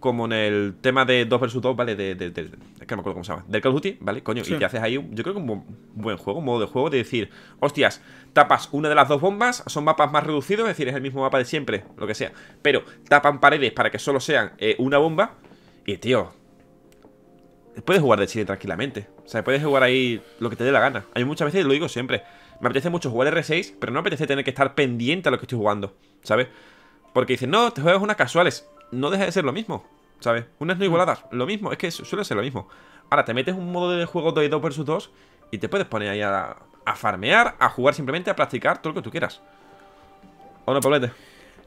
como en el tema de 2 vs 2, ¿vale? De, es que no me acuerdo cómo se llama. Del Call of Duty, ¿vale? Coño, y te haces ahí, yo creo que un buen, juego, un modo de juego de decir, hostias, tapas una de las dos bombas, son mapas más reducidos, es decir, es el mismo mapa de siempre, lo que sea, pero tapan paredes para que solo sean eh, una bomba, y tío, puedes jugar de Chile tranquilamente. O sea, puedes jugar ahí lo que te dé la gana. hay muchas veces lo digo siempre. Me apetece mucho jugar R6, pero no me apetece tener que estar pendiente a lo que estoy jugando, ¿sabes? Porque dicen, no, te juegas unas casuales no deja de ser lo mismo, ¿sabes? Unas no mm. igualadas, lo mismo, es que suele ser lo mismo. Ahora, te metes un modo de juego 2 vs 2 y te puedes poner ahí a, farmear, a jugar simplemente, a practicar todo lo que tú quieras. ¿O no, Poblete?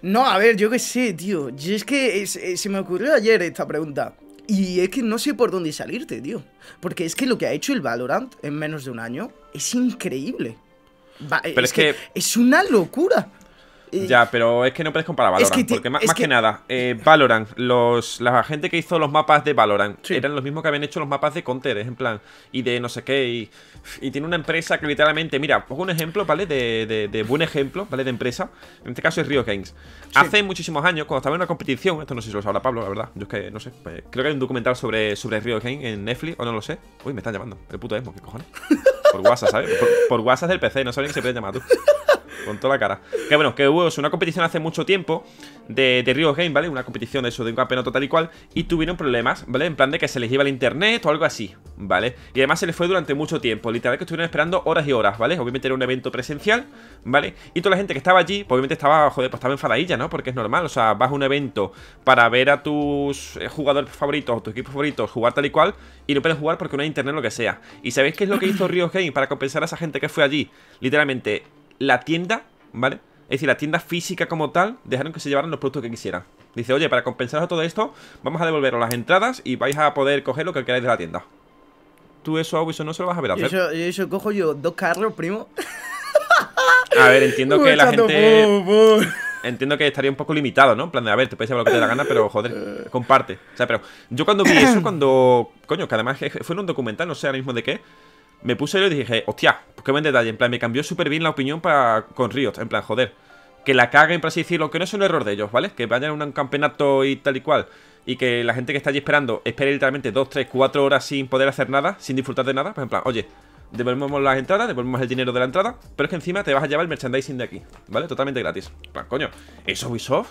No, a ver, yo qué sé, tío. es que eh, se me ocurrió ayer esta pregunta. Y es que no sé por dónde salirte, tío. Porque es que lo que ha hecho el Valorant en menos de un año es increíble. Va, es, que, es una locura ya, pero es que no puedes comparar Valorant. porque más, que... nada, eh, Valorant, los, la gente que hizo los mapas de Valorant eran los mismos que habían hecho los mapas de Counter, en plan, y de no sé qué. Y, tiene una empresa que literalmente, mira, pongo un ejemplo, ¿vale? De, de, buen ejemplo, ¿vale? De empresa. En este caso es Rio Games. Hace muchísimos años, cuando estaba en una competición, esto no sé si lo sabrá Pablo, la verdad. Yo es que no sé. Pues, creo que hay un documental sobre, sobre Rio Games en Netflix, o no lo sé. Uy, me están llamando. El puto Esmo, ¿qué cojones? Por WhatsApp, ¿sabes? Por, WhatsApp del PC, no saben que se puede llamar tú con toda la cara. Que bueno, que hubo una competición hace mucho tiempo de, de Rio Game, ¿vale? Una competición de eso, de un campeonato tal y cual, y tuvieron problemas, ¿vale? En plan de que se les iba el internet o algo así, ¿vale? Y además se les fue durante mucho tiempo, literalmente que estuvieron esperando horas y horas, ¿vale? Obviamente era un evento presencial, ¿vale? Y toda la gente que estaba allí, pues, obviamente estaba, joder, pues estaba enfadadilla, ¿no? Porque es normal, o sea, vas a un evento para ver a tus eh, jugadores favoritos o tus equipos favoritos jugar tal y cual, y no puedes jugar porque no hay internet, o lo que sea. ¿Y sabéis qué es lo que hizo Rio Game para compensar a esa gente que fue allí? Literalmente la tienda, ¿vale? Es decir, la tienda física como tal, dejaron que se llevaran los productos que quisieran. Dice, oye, para compensaros todo esto, vamos a devolveros las entradas y vais a poder coger lo que queráis de la tienda. Tú eso y eso no se lo vas a ver hacer. Yo, cojo yo dos carros, primo. A ver, entiendo que la gente... entiendo que estaría un poco limitado, ¿no? En plan de, a ver, te puedes llevar lo que te dé la gana, pero joder, comparte. O sea, pero yo cuando vi eso, cuando. Coño, que además fue en un documental, no sé ahora mismo de qué, me puse yo y dije, hostia, que buen detalle. En plan, me cambió súper bien la opinión para, con Riot. En plan, joder. Que la caguen, para así decirlo, que no es un error de ellos, ¿vale? Que vayan a un campeonato y tal y cual. Y que la gente que está allí esperando espere literalmente 2, 3, 4 horas sin poder hacer nada, sin disfrutar de nada. Pues en plan, oye, devolvemos las entradas, devolvemos el dinero de la entrada, pero es que encima te vas a llevar el merchandising de aquí, ¿vale? Totalmente gratis. plan, coño, eso Ubisoft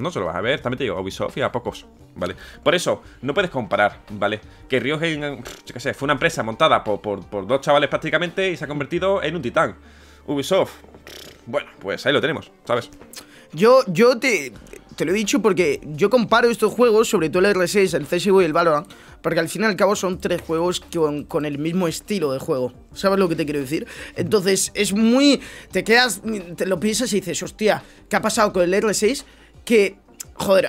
no se lo vas a ver. También te digo, Ubisoft y a pocos, ¿vale? Por eso, no puedes comparar, ¿vale? Que Riot eh, yo fue una empresa montada por, dos chavales prácticamente y se ha convertido en un titán. Ubisoft, bueno, pues ahí lo tenemos, ¿sabes? Yo, yo te, te lo he dicho porque yo comparo estos juegos, sobre todo el R6, el CSGO y el Valorant, porque al fin y al cabo son tres juegos con, con, el mismo estilo de juego. ¿Sabes lo que te quiero decir? Entonces es muy... Te quedas, te lo piensas y dices, hostia, ¿qué ha pasado con el R6? que joder,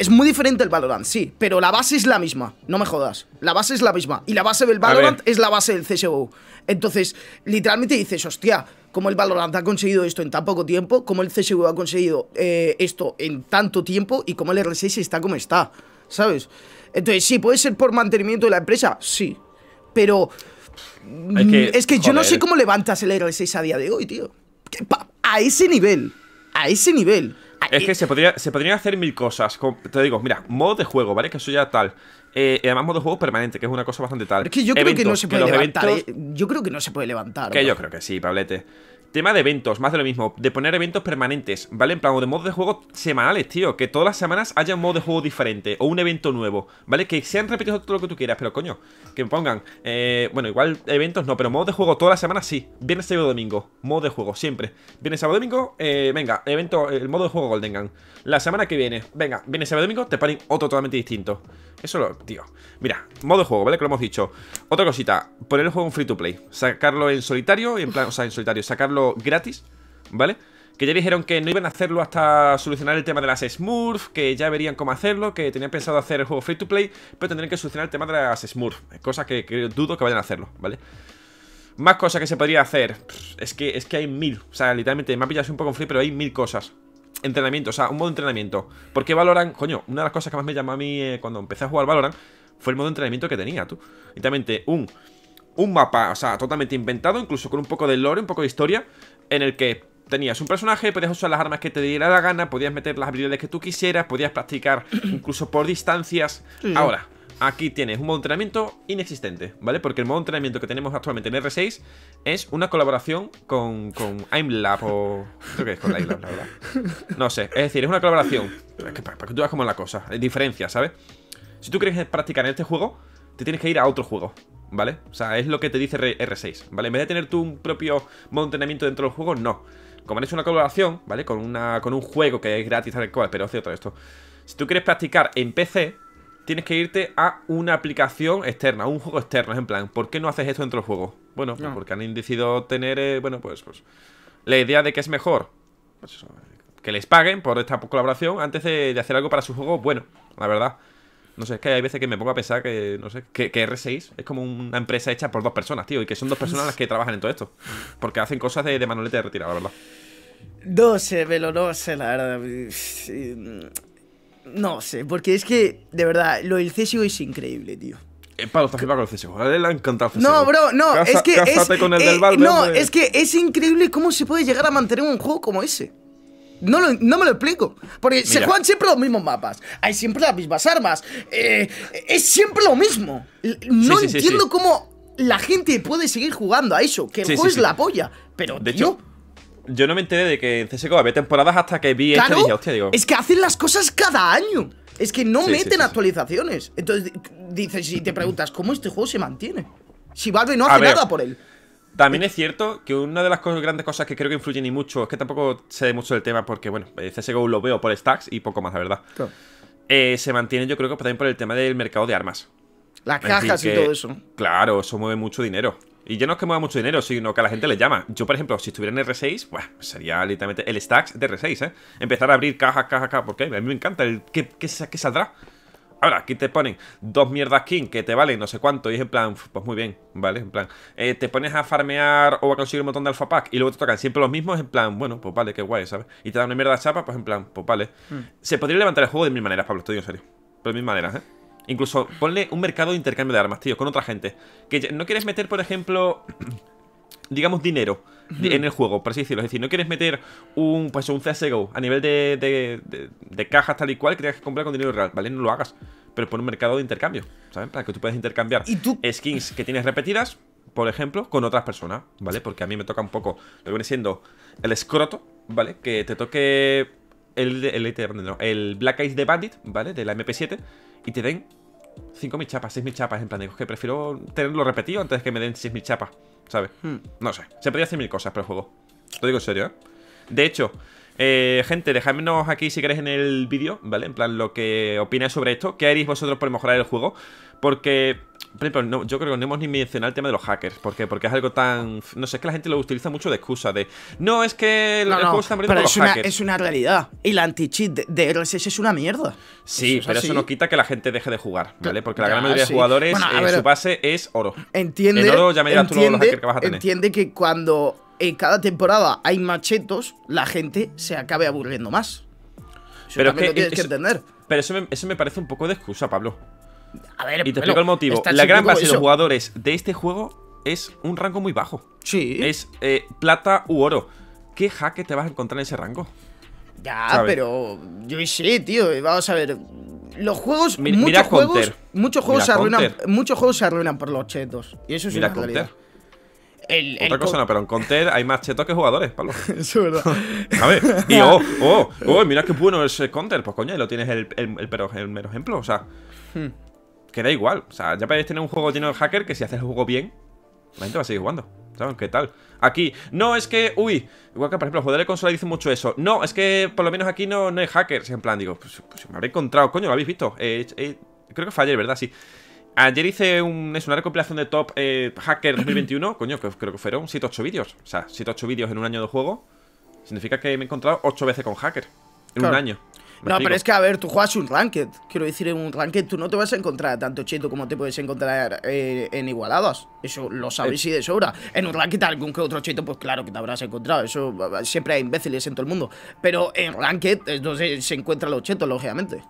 es muy diferente el Valorant, sí, pero la base es la misma, no me jodas. La base es la misma. Y la base del Valorant es la base del CSGO. Entonces, literalmente dices, hostia, como el Valorant ha conseguido esto en tan poco tiempo, como el CSGO ha conseguido eh, esto en tanto tiempo y como el R6 está como está, ¿sabes? Entonces, sí, puede ser por mantenimiento de la empresa, sí, pero... Mm, es que, yo no sé cómo levantas el R6 a día de hoy, tío. A ese nivel, a ese nivel. Es que se, podría, se podrían hacer mil cosas. te digo, mira, modo de juego, ¿vale? Que eso ya tal. Eh, además, modo de juego permanente, que es una cosa bastante tal. es que yo creo que no se puede levantar. Eh, yo creo que no se puede levantar. Que yo creo que sí, Pablete. Tema de eventos, más de lo mismo, de poner eventos permanentes, ¿vale? En plan, o de modos de juego semanales, tío, que todas las semanas haya un modo de juego diferente o un evento nuevo, ¿vale? Que sean repetidos todo lo que tú quieras, pero coño, que me pongan, eh, bueno, igual eventos no, pero modos de juego todas las semanas sí, Viene sábado, domingo, modo de juego, siempre. Viene sábado, domingo, eh, venga, evento, el modo de juego Golden Gun. La semana que viene, venga, viene sábado, domingo, te ponen otro totalmente distinto. Eso lo, tío. Mira, modo juego, ¿vale? Que lo hemos dicho. Otra cosita, poner el juego en free to play. Sacarlo en solitario, en plan, o sea, en solitario, sacarlo gratis, ¿vale? Que ya dijeron que no iban a hacerlo hasta solucionar el tema de las smurfs que ya verían cómo hacerlo, que tenían pensado hacer el juego free to play, pero tendrían que solucionar el tema de las smurfs cosa que, dudo que vayan a hacerlo, ¿vale? Más cosas que se podría hacer. Es que, es que hay mil. O sea, literalmente me ha pillado un poco en free, pero hay mil cosas entrenamiento, o sea, un modo de entrenamiento. Porque Valorant, coño, una de las cosas que más me llamó a mí eh, cuando empecé a jugar Valorant fue el modo de entrenamiento que tenía, tú. Literalmente, un, un mapa, o sea, totalmente inventado, incluso con un poco de lore, un poco de historia, en el que tenías un personaje, podías usar las armas que te diera la gana, podías meter las habilidades que tú quisieras, podías practicar incluso por distancias. Ahora aquí tienes un modo de entrenamiento inexistente, ¿vale? Porque el modo de entrenamiento que tenemos actualmente en R6 es una colaboración con, con Lab o... ¿Qué es con la la No sé, es decir, es una colaboración. para, que tú veas como es la cosa, hay diferencia, ¿sabes? Si tú quieres practicar en este juego, te tienes que ir a otro juego, ¿vale? O sea, es lo que te dice R6, ¿vale? En vez de tener tú un propio modo de entrenamiento dentro del juego, no. Como han una colaboración, ¿vale? Con, una, con un juego que es gratis tal cual, pero hace cierto esto. Si tú quieres practicar en PC, tienes que irte a una aplicación externa, un juego externo. Es en plan, ¿por qué no haces esto dentro del juego? Bueno, pues ah. porque han decidido tener, eh, bueno, pues, pues la idea de que es mejor pues, que les paguen por esta colaboración antes de, hacer algo para su juego bueno, la verdad. No sé, es que hay veces que me pongo a pensar que, no sé, que, R6 es como una empresa hecha por dos personas, tío, y que son dos personas las que trabajan en todo esto. Porque hacen cosas de, de manolete de retirada, la verdad. No sé, Velo, no sé, la verdad. No sé, porque es que, de verdad, lo del CSGO es increíble, tío. es eh, Pablo está flipado el CSGO. A él le ha encantado No, bro, no, es que. es, eh, No, es que es increíble cómo se puede llegar a mantener un juego como ese. No, no me lo explico. Porque se juegan siempre los mismos mapas. Hay siempre las mismas armas. Eh, es siempre lo mismo. No entiendo cómo la gente puede seguir jugando a eso. Que el juego es la polla. Pero, de hecho, yo no me enteré de que en CSGO había temporadas hasta que vi esto y dije, hostia, digo. Es que hacen las cosas cada año. Es que no meten actualizaciones. Entonces dices, y te preguntas, ¿cómo este juego se mantiene? Si Valve no hace nada por él. También es cierto que una de las grandes cosas que creo que influyen y mucho es que tampoco sé mucho del tema porque, bueno, eh, CSGO lo veo por stacks y poco más, la verdad. Eh, se mantiene, yo creo que también por el tema del mercado de armas. Las cajas y todo eso. Claro, eso mueve mucho dinero. Y ya no es que mueva mucho dinero, sino que a la gente le llama. Yo, por ejemplo, si estuviera en R6, sería literalmente el stacks de R6, ¿eh? Empezar a abrir cajas, cajas, cajas, porque a mí me encanta el qué, qué, saldrá. Ahora, aquí te ponen dos mierdas king que te valen no sé cuánto y es en plan, pues muy bien, ¿vale? En plan, eh, te pones a farmear o a conseguir un montón de alfa pack y luego te tocan siempre los mismos, en plan, bueno, pues vale, qué guay, ¿sabes? Y te dan una mierda chapa, pues en plan, pues vale. Hmm. Se podría levantar el juego de mil maneras, Pablo, Estoy en serio. Pero de mil maneras, ¿eh? Incluso ponle un mercado de intercambio de armas, tío, con otra gente. Que no quieres meter, por ejemplo, digamos, dinero mm. en el juego, por así decirlo. Es decir, no quieres meter un, pues, un CSGO a nivel de, de, de, cajas tal y cual que tengas que comprar con dinero real, ¿vale? No lo hagas. Pero pon un mercado de intercambio, ¿sabes? Para que tú puedas intercambiar ¿Y skins que tienes repetidas, por ejemplo, con otras personas, ¿vale? Porque a mí me toca un poco lo que viene siendo el escroto, ¿vale? Que te toque el, el, el, el Black Eyes de Bandit, ¿vale? De la MP7 y te den 5.000 chapas, 6.000 chapas. En plan, digo, que prefiero tenerlo repetido antes que me den 6.000 chapas, ¿sabes? Hmm. No sé, se podría hacer mil cosas para el juego. Lo digo en serio, ¿eh? De hecho, eh, gente, dejadnos aquí si queréis en el vídeo, ¿vale? En plan, lo que opináis sobre esto. ¿Qué haréis vosotros por mejorar el juego? Porque yo creo que no hemos ni mencionado el tema de los hackers. ¿Por Porque es algo tan. No sé, es que la gente lo utiliza mucho de excusa. De no, es que el, pero es, una, realidad. Y la anti-cheat de, RSS es una mierda. Sí, pero eso no quita que la gente deje de jugar, ¿vale? Porque la gran mayoría de jugadores, eh, su base es oro. Entiende. entiende, que cuando en cada temporada hay machetos, la gente se acabe aburriendo más. pero es que, tienes que entender. Pero eso me parece un poco de excusa, Pablo. A ver, y te explico el motivo. La gran base de los jugadores de este juego es un rango muy bajo. Sí. Es eh, plata u oro. ¿Qué jaque te vas a encontrar en ese rango? Ya, pero yo sí, tío. Vamos a ver. Los juegos. muchos, juegos muchos juegos se arruinan. Muchos juegos se arruinan por los chetos. Y eso es una realidad. Otra cosa no, pero en Counter hay más chetos que jugadores, Pablo. Eso es verdad. a ver, y oh, oh, oh, mira qué bueno es Counter, Pues coño, y lo tienes el, mero ejemplo. O sea. Hmm que da igual. O sea, ya podéis tener un juego lleno de hacker que si haces el juego bien, la gente va a seguir jugando. ¿Saben qué tal? Aquí, no, es que, uy, igual que por ejemplo joder, jugadores de consola dice mucho eso. No, es que por lo menos aquí no, no hay hackers. En plan, digo, pues, pues me habré encontrado, coño, lo habéis visto. Eh, eh, creo que fue ayer, ¿verdad? Sí. Ayer hice un, es una recopilación de top eh, hacker 2021, coño, que creo que fueron 7-8 vídeos. O sea, 7-8 vídeos en un año de juego. Significa que me he encontrado 8 veces con hacker. En un año. No, pero es que, a ver, tú juegas un ranked. Quiero decir, en un ranked tú no te vas a encontrar tanto cheto como te puedes encontrar eh, en igualadas. Eso lo sabes eh. y de sobra. En un ranked algún que otro cheto, pues claro que te habrás encontrado. Eso siempre hay imbéciles en todo el mundo. Pero en ranked es donde se encuentran los chetos, lógicamente.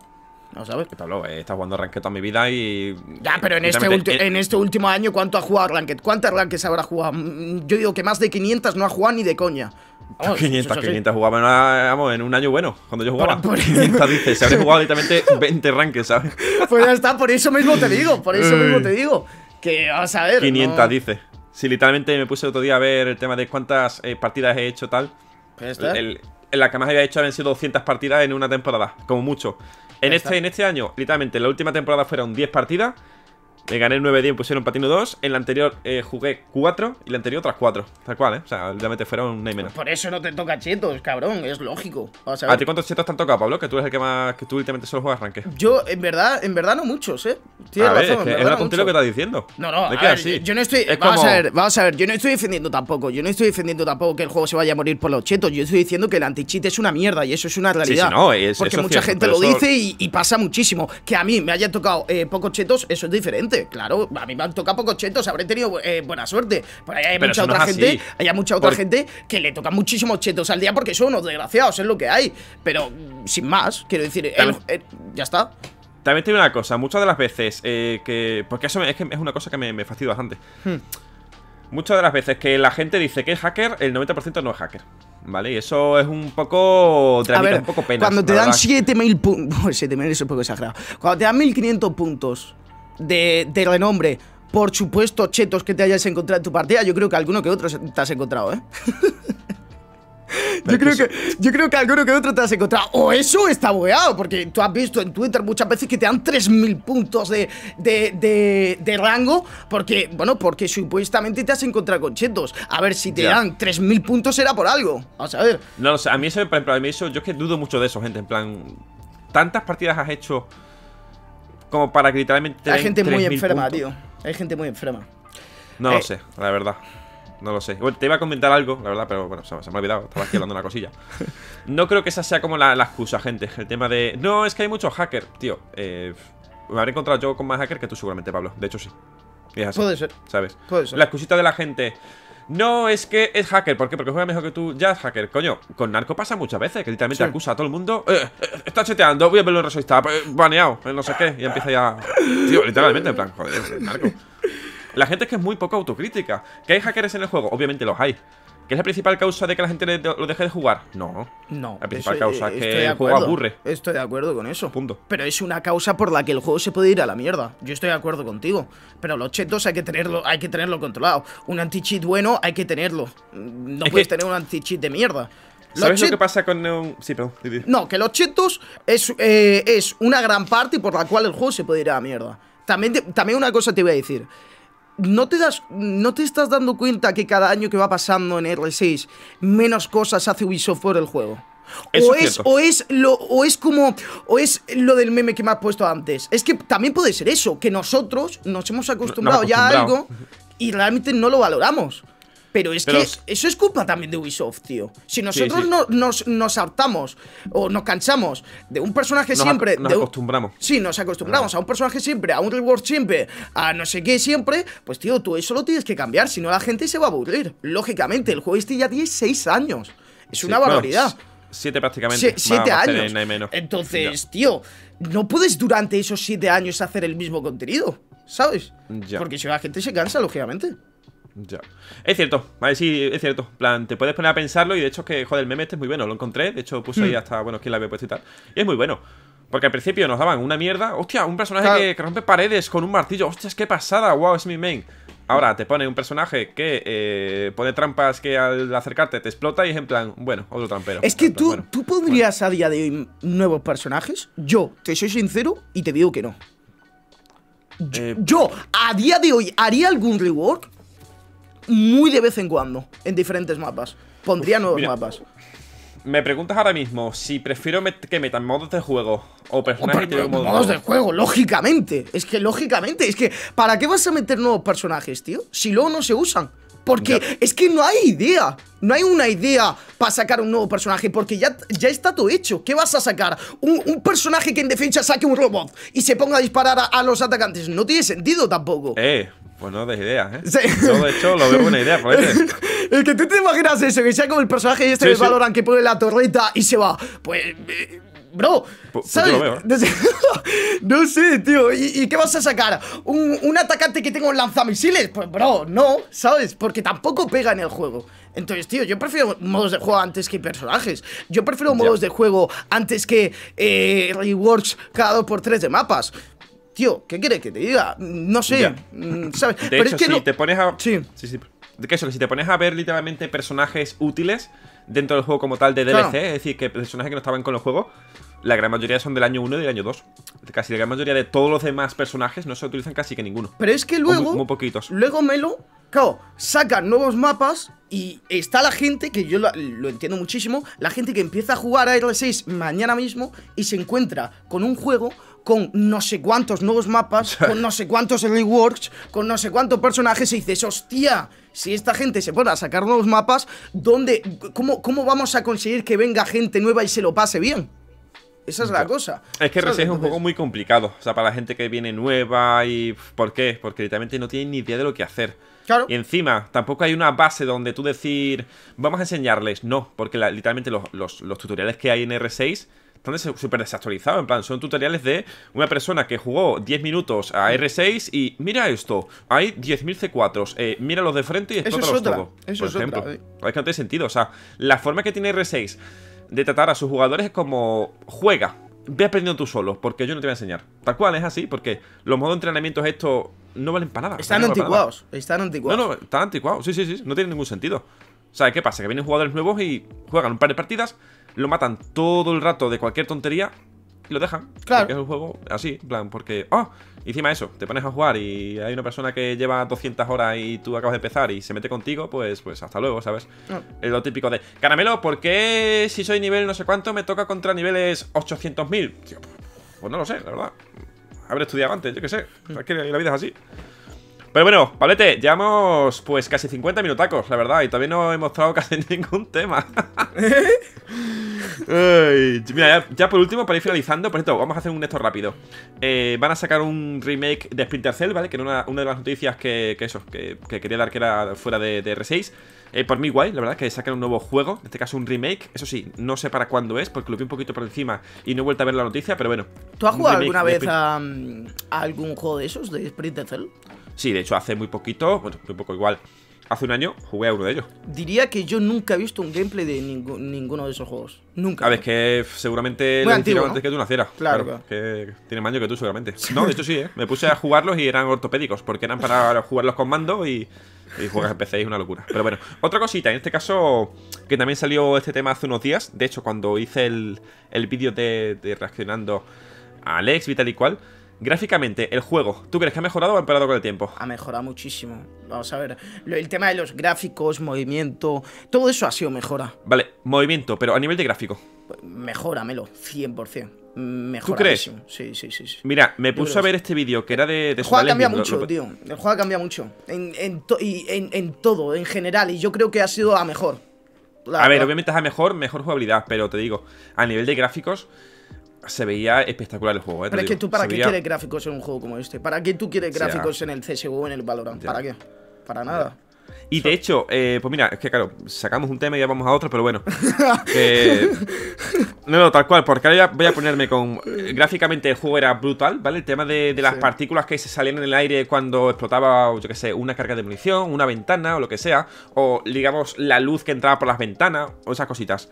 No sabes. Pablo, he eh, estado jugando Ranked toda mi vida y. Ya, pero en este, en este último año, ¿cuánto ha jugado Ranked? ¿Cuántas Ranked habrá jugado? Mm, yo digo que más de 500 no ha jugado ni de coña. 500, 500 jugaba en, un año bueno, cuando yo jugaba. 500, dice, se habría jugado literalmente 20 ranques, ¿sabes? Pues ya está, por eso mismo te digo, por eso mismo te digo. Que vas a ver. 500, dice. Si literalmente me puse otro día a ver el tema de cuántas eh, partidas he hecho, tal. En pues El, la que más había hecho habían sido 200 partidas en una temporada, como mucho. En este, en este año, literalmente, la última temporada fueron 10 partidas me gané 9 10 pusieron patino 2. En la anterior eh, jugué 4 y la anterior otras 4. Tal cual, ¿eh? O sea, obviamente fueron un menos. Por eso no te toca chetos, cabrón. Es lógico. a, ti cuántos chetos te han tocado, Pablo? Que tú eres el que más. Que tú últimamente solo juegas ranque. Yo, en verdad, en verdad no muchos, ¿eh? Tienes razón. es, que es lo que estás diciendo. No, no, yo no estoy. vamos a ver, vamos a ver. Yo no estoy defendiendo tampoco. Yo no estoy defendiendo tampoco que el juego se vaya a morir por los chetos. Yo estoy diciendo que el anti-cheat es una mierda y eso es una realidad. Sí, sí, no, es, Porque mucha gente lo dice y, pasa muchísimo. Que a mí me hayan tocado eh, pocos chetos, eso es diferente. Claro, a mí me han tocado pocos chetos, habré tenido eh, buena suerte. Por ahí hay mucha otra gente, hay mucha otra gente que le toca muchísimos chetos al día porque son unos desgraciados, es lo que hay. Pero mm, sin más, quiero decir, eh, eh, ya está. También tiene una cosa, muchas de las veces que. Porque eso es, una cosa que me, me bastante. Hmm. Muchas de las veces que la gente dice que es hacker, el 90% no es hacker. ¿Vale? Y eso es un poco. un poco pena. Cuando te dan 7000 puntos. 7000 es un poco exagerado. Cuando te dan 1500 puntos de, renombre, por supuesto, chetos que te hayas encontrado en tu partida, yo creo que alguno que otro te has encontrado, ¿eh? yo, creo que, yo creo que alguno que otro te has encontrado. O eso está bugueado, porque tú has visto en Twitter muchas veces que te dan 3.000 puntos de, de, de, de, rango, porque, bueno, porque supuestamente te has encontrado con chetos. A ver, si te dan 3.000 puntos Será por algo. Vamos a ver. No, a mí eso, por a mí eso, yo es que dudo mucho de eso, gente. En plan, tantas partidas has hecho como para que literalmente... Hay gente muy enferma, tío. Hay gente muy enferma. No lo eh. sé, la verdad. No lo sé. te iba a comentar algo, la verdad, pero bueno, se, me ha olvidado. Estaba aquí hablando una cosilla. No creo que esa sea como la, excusa, gente. El tema de... No, es que hay muchos hackers, tío. Eh, me habré encontrado yo con más hackers que tú seguramente, Pablo. De hecho, sí. Puede ser. ¿Sabes? La excusita de la gente... No, es que es hacker. ¿Por qué? Porque juega mejor que tú. Ya es hacker. Coño, con narco pasa muchas veces que literalmente acusa a todo el mundo. Eh, eh, está cheteando, voy a verlo en Resolista. Eh, baneado, no sé qué. Y empieza ya. Tío, literalmente, en plan, joder, narco. La gente es que es muy poco autocrítica. ¿Que hay hackers en el juego? Obviamente los hay es la principal causa de que la gente lo deje de jugar? No. No. La principal causa es eh, que el juego aburre. Estoy de acuerdo con eso. Punto. Pero es una causa por la que el juego se puede ir a la mierda. Yo estoy de acuerdo contigo. Pero los chetos hay que tenerlo, hay que tenerlo controlado. Un anti-cheat bueno hay que tenerlo. Mm, no puedes tener un anti-cheat de mierda. ¿Sabes lo que pasa con un... Sí, perdón. No, que los chetos es, eh, es una gran parte por la cual el juego se puede ir a la mierda. También, también una cosa te voy a decir no te das no te estás dando cuenta que cada año que va pasando en R6 menos cosas hace Ubisoft por el juego. o es, o es lo o es como o es lo del meme que me has puesto antes. Es que también puede ser eso, que nosotros nos hemos acostumbrado, acostumbrado. ya a algo y realmente no lo valoramos. Pero es que eso es culpa también de Ubisoft, tío. Si nosotros nos, nos hartamos o nos cansamos de un personaje siempre. Nos acostumbramos. Sí, nos acostumbramos ah. a un personaje siempre, a un reward siempre, a no sé qué siempre. Pues, tío, tú eso lo tienes que cambiar, si no la gente se va a aburrir. Lógicamente, el juego este ya tiene 6 años. Es una barbaridad. siete prácticamente. siete años. Menos. Entonces, tío, no puedes durante esos siete años hacer el mismo contenido, ¿sabes? Porque si la gente se cansa, lógicamente. Ya. Es cierto, vale, sí, es cierto. plan, te puedes poner a pensarlo y de hecho que, joder, el meme este es muy bueno. Lo encontré, de hecho puse ahí hmm. hasta, bueno, quién la había puesto y Y es muy bueno. Porque al principio nos daban una mierda. Hostia, un personaje que, rompe paredes con un martillo. es qué pasada. Wow, es mi main. Ahora te pone un personaje que eh, pone trampas que al acercarte te explota y es en plan, bueno, otro trampero. Es que tú, tú podrías a día de hoy nuevos personajes. Yo, te soy sincero y te digo que no. Eh, yo, a día de hoy, haría algún rework muy de vez en cuando en diferentes mapas. Pondría nuevos mapas. Me preguntas ahora mismo si prefiero que metan modos de juego o personajes que modos, modos de juego, lógicamente. Es que lógicamente, es que ¿para qué vas a meter nuevos personajes, tío? Si luego no se usan. Porque es que no hay idea. No hay una idea para sacar un nuevo personaje. Porque ya, ya está todo hecho. ¿Qué vas a sacar? Un, personaje que en defensa saque un robot y se ponga a disparar a, a los atacantes. No tiene sentido tampoco. Eh, pues no ideas, ¿eh? de hecho, lo veo una idea, pues. que tú te imaginas eso, que sea como el personaje este de valoran que pone la torreta y se va. Pues... bro, no sé, tío. ¿Y, qué vas a sacar? ¿Un, atacante que tenga un lanzamisiles? Pues, bro, no, ¿sabes? Porque tampoco pega en el juego. Entonces, tío, yo prefiero modos de juego antes que personajes. Yo prefiero modos de juego antes que eh, rewards cada dos por tres de mapas tío, ¿qué quieres que te diga? No sé, mm, ¿sabes? De Pero hecho, que si te pones a... Sí. sí, De que eso, si te pones a ver literalmente personajes útiles dentro del juego como tal de DLC, es decir, que personajes que no estaban con el juego, la gran mayoría son del año 1 y del año 2. Casi la gran mayoría de todos los demás personajes no se utilizan casi que ninguno. Pero es que luego... Muy, poquitos. Luego Melo, claro, saca nuevos mapas y está la gente, que yo lo, lo entiendo muchísimo, la gente que empieza a jugar a R6 mañana mismo y se encuentra con un juego con no sé cuántos nuevos mapas, con no sé cuántos reworks, con no sé cuántos personajes y dices, hostia, si esta gente se pone a sacar nuevos mapas, ¿dónde, cómo, ¿cómo vamos a conseguir que venga gente nueva y se lo pase bien? Esa es la cosa. Es que R6 es un juego muy complicado. O sea, para la gente que viene nueva y. ¿Por qué? Porque literalmente no tienen ni idea de lo que hacer. Claro. Y encima, tampoco hay una base donde tú decir. Vamos a enseñarles. No, porque literalmente los, tutoriales que hay en R6 están súper desactualizados. En plan, son tutoriales de una persona que jugó 10 minutos a R6 y mira esto, hay 10.000 C4s, eh, los de frente y explótalos es todo. Eso es ejemplo. Otra, eh. Es que no tiene sentido. O sea, la forma que tiene R6 de tratar a sus jugadores es como juega. Ve aprendiendo tú solo, porque yo no te voy a enseñar. Tal cual es así, porque los modos de entrenamiento estos no valen para nada. Están anticuados, están anticuados. No, no, están anticuados, sí, sí, sí, no tiene ningún sentido. O sea, ¿qué pasa? Que vienen jugadores nuevos y juegan un par de partidas, lo matan todo el rato de cualquier tontería y lo dejan. Claro. Porque es un juego así, plan, porque. ¡Oh! Encima eso, te pones a jugar y hay una persona que lleva 200 horas y tú acabas de empezar y se mete contigo, pues, pues hasta luego, ¿sabes? Ah. Es lo típico de. Caramelo, ¿por qué si soy nivel no sé cuánto me toca contra niveles 800.000? Pues no lo sé, la verdad. Habré estudiado antes, yo qué sé. la vida es así. Pero bueno, palete, llevamos pues casi 50 minutacos, la verdad, y todavía no he mostrado casi ningún tema. mira, ya, por último, para ir finalizando, por cierto, vamos a hacer un esto rápido. Eh, van a sacar un remake de Splinter Cell, ¿vale? Que era una, de las noticias que, eso, que, quería dar que era fuera de, R6. Eh, por mí, guay, la verdad, que sacan un nuevo juego, en este caso un remake. Eso sí, no sé para cuándo es, porque lo vi un poquito por encima y no he vuelto a ver la noticia, pero bueno. ¿Tú has jugado alguna vez mm, a, algún juego de esos, de Sprinter Cell? Sí, de hecho, hace muy poquito, bueno, muy poco igual, hace un año jugué a uno de ellos. Diría que yo nunca he visto un gameplay de ninguno de esos juegos. Nunca. A ver, es que seguramente lo antiguo, antes que tú nacieras. Claro. claro. Que tiene más años que tú, seguramente. No, de hecho sí, ¿eh? Me puse a jugarlos y eran ortopédicos, porque eran para jugarlos con mando y. juegas en PC es una locura. Pero bueno, otra cosita, en este caso, que también salió este tema hace unos días. De hecho, cuando hice el, vídeo de, de reaccionando a Alex, Vital y cual, Gráficamente, el juego, ¿tú crees que ha mejorado o ha empeorado con el tiempo? Ha mejorado muchísimo. Vamos a ver. El tema de los gráficos, movimiento, todo eso ha sido mejora. Vale, movimiento, pero a nivel de gráfico. Mejóramelo, 100%. Mejor. ¿Tú crees? Sí, sí, sí, sí. Mira, me puse a ver este vídeo que era de... de el juego cambia mucho, tío. El juego cambia mucho. En, todo, en general. Y yo creo que ha sido a mejor. a ver, obviamente es a mejor, mejor jugabilidad. Pero te digo, a nivel de gráficos, se veía espectacular el juego. ¿eh? Pero es que tú, ¿para qué quieres gráficos en un juego como este? ¿Para qué tú quieres gráficos en el CSGO o en el Valorant? ¿Para qué? Para nada. Y de hecho, eh, pues mira, es que claro, sacamos un tema y ya vamos a otro, pero bueno. no, no, tal cual, porque ahora voy a ponerme con. Gráficamente el juego era brutal, ¿vale? El tema de, las partículas que se salían en el aire cuando explotaba, yo qué sé, una carga de munición, una ventana o lo que sea, o digamos la luz que entraba por las ventanas, o esas cositas.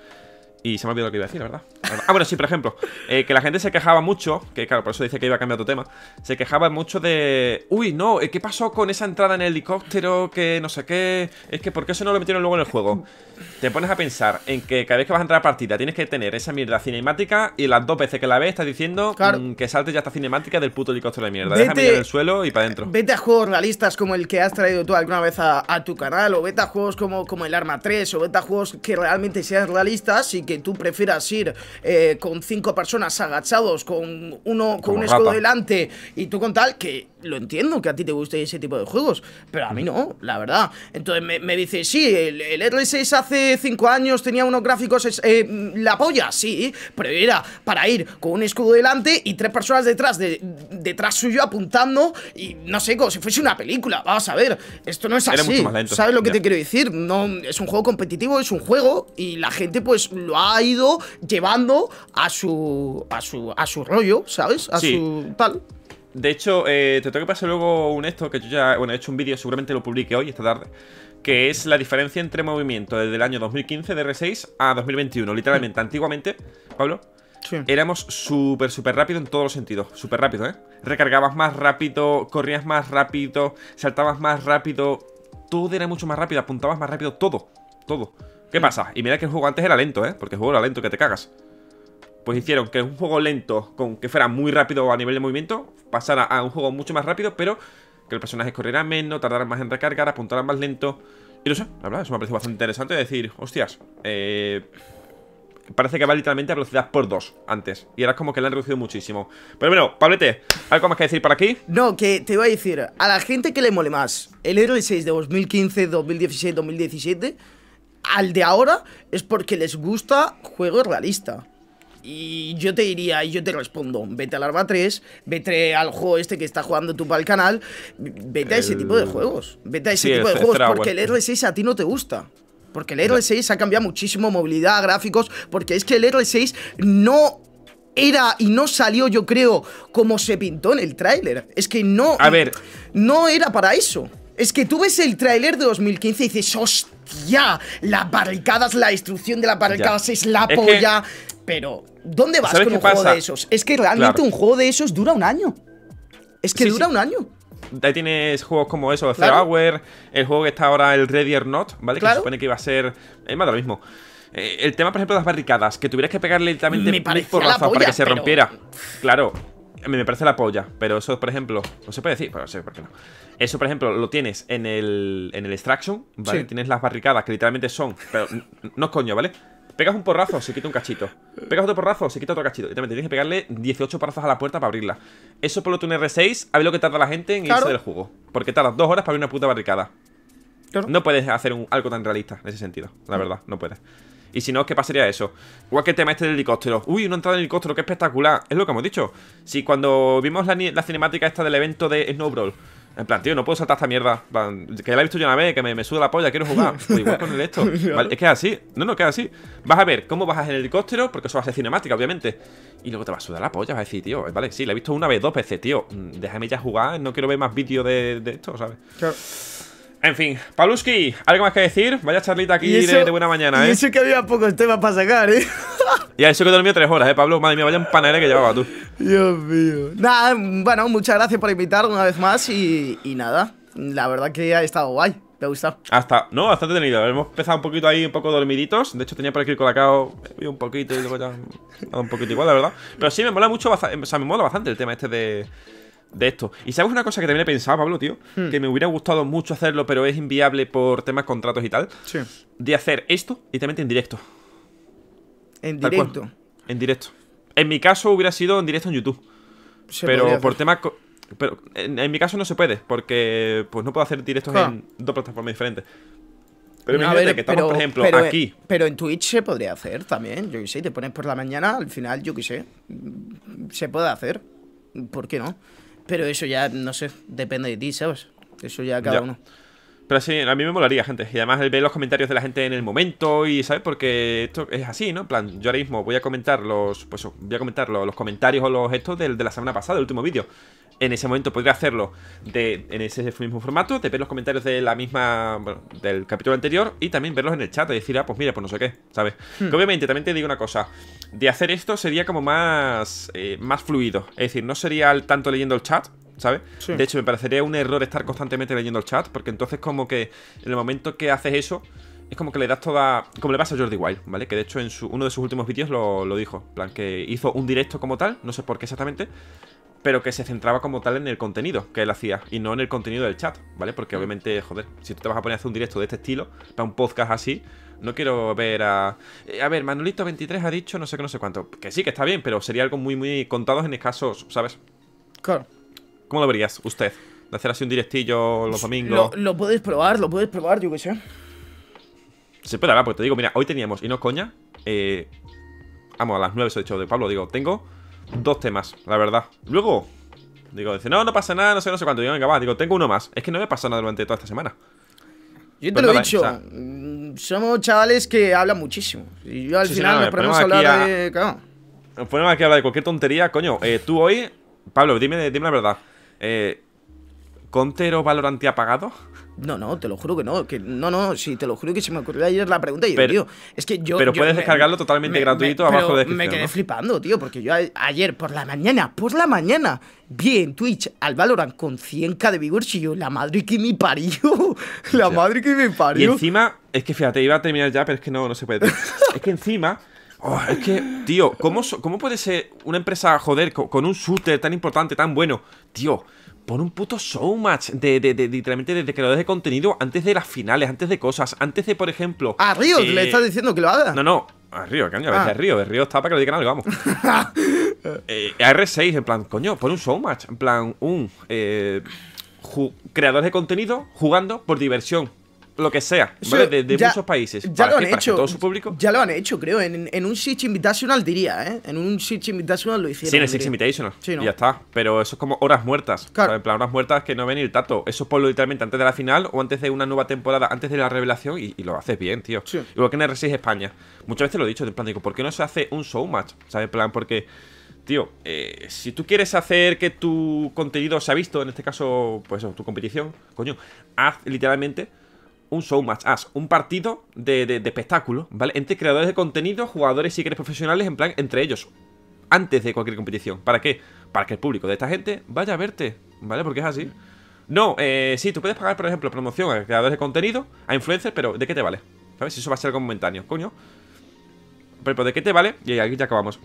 Y se me olvidó lo que iba a decir, verdad. Ah, bueno, sí, por ejemplo, eh, que la gente se quejaba mucho, que claro, por eso dice que iba a cambiar tu tema, se quejaba mucho de, uy, no, eh, ¿qué pasó con esa entrada en el helicóptero? Que no sé qué, es que ¿por qué eso no lo metieron luego en el juego? Te pones a pensar en que cada vez que vas a entrar a partida tienes que tener esa mierda cinemática y las dos veces que la ves estás diciendo mm, que salte ya esta cinemática del puto helicóptero de mierda. Déjame ir el suelo y para adentro. Vete a juegos realistas como el que has traído tú alguna vez a, tu canal, o vete a juegos como, como el Arma 3, o vete a juegos que realmente sean realistas y que que tú prefieras ir eh, con cinco personas agachados, con uno con un escudo delante y tú con tal, que lo entiendo que a ti te guste ese tipo de juegos, pero a mí no, la verdad. Entonces me, me dice, sí, el, el, R6 hace 5 años tenía unos gráficos, eh, la polla, sí, pero era para ir con un escudo delante y tres personas detrás, detrás suyo apuntando y no sé, como si fuese una película, Vamos a ver, esto no es era así. ¿Sabes lo que te quiero decir? No, es un juego competitivo, es un juego y la gente pues lo ha ido llevando a su, a su, a su rollo, ¿sabes? A su tal. De hecho, eh, te tengo que pasar luego un esto, que yo ya, bueno, he hecho un vídeo, seguramente lo publique hoy, esta tarde, que es la diferencia entre movimiento desde el año 2015 de R6 a 2021. Literalmente, mm. antiguamente, Pablo, éramos súper, súper rápido en todos los sentidos, súper rápido, ¿eh? Recargabas más rápido, corrías más rápido, saltabas más rápido, todo era mucho más rápido, apuntabas más rápido, todo, todo. ¿Qué mm. pasa? Y mira que el juego antes era lento, ¿eh? Porque el juego era lento, que te cagas. Pues hicieron que un juego lento, con que fuera muy rápido a nivel de movimiento, pasara a un juego mucho más rápido, pero que el personaje corriera menos, tardara más en recargar, apuntara más lento. Y no sé, la verdad, eso me parece bastante interesante decir, hostias, eh, parece que va literalmente a velocidad por dos antes. Y ahora es como que la han reducido muchísimo. Pero bueno, Pablete, ¿algo más que decir para aquí? No, que te voy a decir, a la gente que le mole más, el Héroe 6 de 2015, 2016, 2017, al de ahora, es porque les gusta juego realista. Y yo te diría, y yo te respondo, vete al Arma 3, vete al juego este que está jugando tú para el canal, vete a ese tipo de juegos, vete a ese tipo de juegos, porque el R6 a ti no te gusta. Porque el R6 ha cambiado muchísimo movilidad, gráficos, porque es que el R6 no era y no salió, yo creo, como se pintó en el tráiler. Es que no... A ver... No era para eso. Es que tú ves el tráiler de 2015 y dices, hostia, las barricadas, la destrucción de las barricadas es la polla. Pero, ¿dónde vas con un juego de esos? Es que realmente un juego de esos dura un año. Es que dura un año. Ahí tienes juegos como eso, Zero Hour, el juego que está ahora, el Ready or Not, ¿vale? Que se supone que iba a ser. Es eh, más lo mismo. Eh, el tema, por ejemplo, de las barricadas, que tuvieras que pegarle literalmente por la para que se rompiera. Claro, me parece la polla, pero eso, por ejemplo, no se puede decir, pero sé por qué no. Eso, por ejemplo, lo tienes en el, en el Extraction, ¿vale? Tienes las barricadas que literalmente son, pero no es coño, ¿vale? Pegas un porrazo, se quita un cachito. Pegas otro porrazo, se quita otro cachito. Y también tienes que pegarle 18 porrazos a la puerta para abrirla. Eso por lo un R6, a ver lo que tarda la gente en el irse del juego. Porque tardas dos horas para abrir una puta barricada. No puedes hacer algo tan realista en ese sentido. La mm. verdad, no puedes. Y si no, ¿qué pasaría eso? Igual que tema este del helicóptero. Uy, una entrada en helicóptero, qué espectacular. Es lo que hemos dicho. Si cuando vimos la, cinemática esta del evento de Snow Brawl en plan, tío, no puedo saltar esta mierda. que ya la he visto yo una vez, que me, me suda la polla, quiero jugar. Pues igual con el esto. Vale, es que es así. No, no, que es así. Vas a ver cómo bajas el helicóptero, porque eso va a ser cinemática, obviamente. Y luego te va a sudar la polla, vas a decir, tío, vale, sí, la he visto una vez, dos veces, tío. Mm, déjame ya jugar, no quiero ver más vídeos de, de esto, ¿sabes? Claro. En fin, Paluski, ¿algo más que decir? Vaya charlita aquí de, buena mañana, ¿eh? Y eso que había pocos temas para sacar, ¿eh? y eso que dormí tres horas, ¿eh, Pablo? Madre mía, vaya panera que llevaba tú. Dios mío. Nada, bueno, muchas gracias por invitar una vez más y, nada, la verdad que ha estado guay. ¿Te ha gustado? Hasta, no, bastante tenido. Hemos empezado un poquito ahí, un poco dormiditos. De hecho, tenía por aquí el colacao un poquito y luego ya. Un poquito igual, la verdad. Pero sí, me mola mucho, o sea, me mola bastante el tema este de de esto. Y sabes una cosa que también he pensado, Pablo, tío, hmm. que me hubiera gustado mucho hacerlo, pero es inviable por temas contratos y tal. Sí. De hacer esto y también en directo. En directo. En directo. En mi caso hubiera sido en directo en YouTube. pero por temas pero en, mi caso no se puede, porque pues no puedo hacer directos en dos plataformas diferentes. Pero imagínate que estamos, por ejemplo, aquí. Pero en Twitch se podría hacer también, yo qué sé, te pones por la mañana, al final, yo qué sé, se puede hacer. ¿Por qué no? Pero eso ya, no sé, depende de ti, ¿sabes? Eso ya cada uno. Pero sí, a mí me molaría, gente. Y además ver los comentarios de la gente en el momento y, ¿sabes? Porque esto es así, ¿no? En plan, yo ahora mismo voy a comentar los, pues, voy a comentar los, comentarios o los estos del, de la semana pasada, el último vídeo. En ese momento podría hacerlo de, en ese mismo formato, de ver los comentarios de la misma, del capítulo anterior y también verlos en el chat y decir, ah, pues mira, pues no sé qué, ¿sabes? Que hmm. obviamente también te digo una cosa de hacer esto sería como más, eh, más fluido. Es decir, no sería al tanto leyendo el chat, ¿sabes? De hecho, me parecería un error estar constantemente leyendo el chat, porque entonces como que en el momento que haces eso, es como que le das toda... Como le pasa a Jordi Wilde, ¿vale? Que de hecho en su, uno de sus últimos vídeos lo, lo dijo, plan que hizo un directo como tal, no sé por qué exactamente, pero que se centraba como tal en el contenido que él hacía y no en el contenido del chat, ¿vale? Porque mm. obviamente, joder, si tú te vas a poner a hacer un directo de este estilo, para un podcast así, no quiero ver a... Eh, a ver, Manolito23 ha dicho no sé qué, no sé cuánto. Que sí, que está bien, pero sería algo muy, muy contado en escasos, ¿sabes? Claro. ¿Cómo lo verías usted? De hacer así un directillo los pues, domingos. Lo, puedes probar, lo puedes probar, yo qué sé. Se puede hablar, porque te digo, mira, hoy teníamos, y no coña, eh, vamos, a las nueve se ha de Pablo, digo, tengo dos temas, la verdad. Luego, digo, dice, no, no pasa nada, no sé, no sé cuánto. Digo, venga, va, digo, tengo uno más. Es que no me pasa nada durante toda esta semana. Yo te pues lo he dicho, somos chavales que hablan muchísimo. Y yo al final no, nos ponemos a hablar de. Claro. Nos ponemos aquí a hablar de cualquier tontería, coño. Eh, tú hoy, Pablo, dime, dime la verdad. Eh, ¿Contero o Valorant no, no, te lo juro que no. Que, no, no, sí, te lo juro que se me ocurrió ayer la pregunta y pero, es que yo... Pero puedes descargarlo totalmente gratuito abajo de Me quedé flipando, tío, porque yo ayer por la mañana, por la mañana, vi en Twitch al Valorant con 100k de vigor y yo, la madre que me parió, la madre que me parió. Y encima, es que fíjate, iba a terminar ya, pero es que no, no se puede. es que encima... Oh, es que, tío, ¿cómo, ¿cómo puede ser una empresa, joder, con un shooter tan importante, tan bueno? Tío, Pon un puto showmatch de, de, de, literalmente creadores de contenido antes de las finales, antes de cosas, antes de, por ejemplo. A ah, eh, le estás diciendo que lo haga. No, no. A que año a veces ah. a Río, Río está para que lo digan algo, vamos. eh, R6, en plan, coño, pon un showmatch, en plan, un eh, creador de contenido jugando por diversión, lo que sea, de, muchos países. Ya lo han hecho. todo su público. Ya lo han hecho, creo. En, un Sitch Invitational diría, ¿eh? En un Sitch Invitational lo hicieron. Sí, en el Sitch Invitational. y ya está. Pero eso es como horas muertas. Claro. en plan, horas muertas que no ven el tato. Eso es por lo literalmente antes de la final o antes de una nueva temporada, antes de la revelación y, lo haces bien, tío. Sí. Igual que en el 6 España. Muchas veces lo he dicho, en plan, digo, ¿por qué no se hace un showmatch? ¿Sabes? En plan, porque tío, eh, si tú quieres hacer que tu contenido sea visto, en este caso, pues eso, tu competición, coño, haz literalmente un showmatch, un partido de, de, espectáculo, ¿vale? Entre creadores de contenido, jugadores y profesionales, en plan, entre ellos, antes de cualquier competición. ¿Para qué? Para que el público de esta gente vaya a verte, ¿vale? Porque es así. No, eh, sí, tú puedes pagar, por ejemplo, promoción a creadores de contenido, a influencers, pero ¿de qué te vale? ¿Sabes? Eso va a ser algo momentáneo, coño. Pero ¿de qué te vale? Y aquí ya acabamos.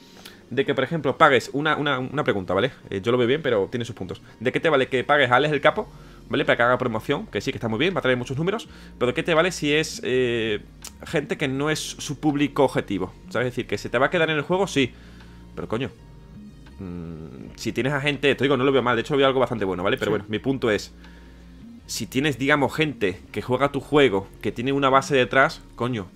De que, por ejemplo, pagues una, pregunta, ¿vale? Eh, yo lo veo bien, pero tiene sus puntos. ¿De qué te vale que pagues a Alex el Capo ¿vale? Para que haga promoción, que sí, que está muy bien, va a traer muchos números, pero ¿qué te vale si es eh, gente que no es su público objetivo? ¿Sabes? Es decir, que se te va a quedar en el juego, sí, pero coño. Mm, si tienes a gente, te digo, no lo veo mal, de hecho veo algo bastante bueno, ¿vale? Pero bueno, mi punto es, si tienes, digamos, gente que juega tu juego, que tiene una base detrás, coño,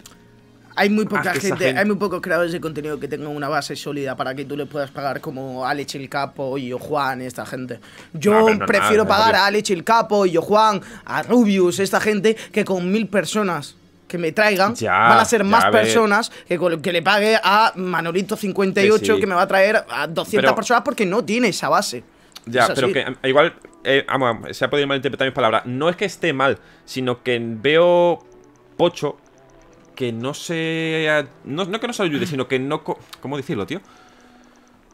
hay muy poca gente, hay muy pocos creadores de contenido que tengan una base sólida para que tú le puedas pagar como Alex el Capo y yo Juan, esta gente. Yo prefiero pagar a Alex el Capo, y yo Juan, a Rubius, esta gente, que con mil personas que me traigan van a ser más personas que, que le pague a Manolito58 que, me va a traer a 200 personas porque no tiene esa base. Ya, pero que eh, igual eh, se ha podido malinterpretar mis palabras. No es que esté mal, sino que veo pocho que no se... No, que no se ayude, sino que no... ¿Cómo decirlo, tío?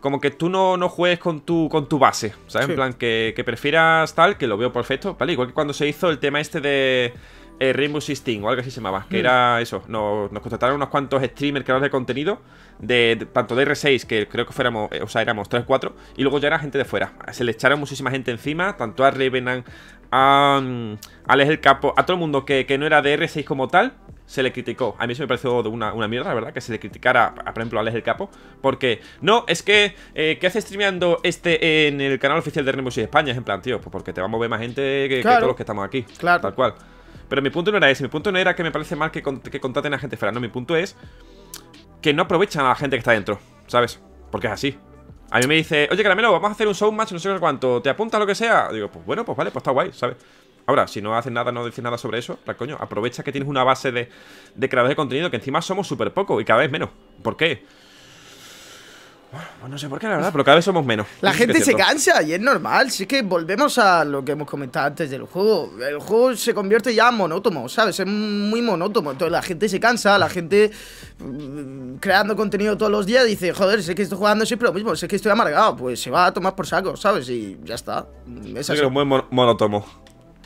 como que tú no, juegues con tu, con tu base, ¿sabes? En plan, que, prefieras tal, que lo veo perfecto, ¿vale? Igual que cuando se hizo el tema este de eh, Rainbow Six o algo así se llamaba, que mm. era eso, nos, contrataron unos cuantos streamers, creadores de contenido, de, tanto de R6, que creo que fuéramos, eh, o sea, éramos 3, 4, y luego ya era gente de fuera. Se le echaron muchísima gente encima, tanto a Revenant, a mm, Alex el Capo, a todo el mundo que no era de R6 como tal, se le criticó. A mí eso me pareció una, una mierda, ¿verdad? Que se le criticara, por ejemplo, a Alex el Capo. Porque, no, es que, eh, ¿qué hace streameando este en el canal oficial de Rainbow Six España? Es en plan, tío, pues porque te va a mover más gente que, todos los que estamos aquí. Claro. Tal cual. Pero mi punto no era ese. Mi punto no era que me parece mal que, que contraten a gente fuera. No, mi punto es que no aprovechan a la gente que está dentro, ¿sabes? Porque es así. A mí me dice, oye, Caramelo, vamos a hacer un show match, no sé cuánto, ¿te apunta lo que sea? Digo, pues bueno, pues vale, pues está guay, ¿sabes? Ahora, si no haces nada, no dices nada sobre eso, La coño, aprovecha que tienes una base de, de creadores de contenido que encima somos súper poco y cada vez menos. ¿Por qué? Bueno, pues no sé por qué, la verdad, pero cada vez somos menos. La gente se cansa y es normal. Sí que volvemos a lo que hemos comentado antes del juego. El juego se convierte ya en monótono, ¿sabes? Es muy monótono. Entonces la gente se cansa, la gente mm, creando contenido todos los días dice, joder, sé que estoy jugando siempre lo mismo, sé que estoy amargado. Pues se va a tomar por saco, ¿sabes? Y ya está. Es así. Es monótono.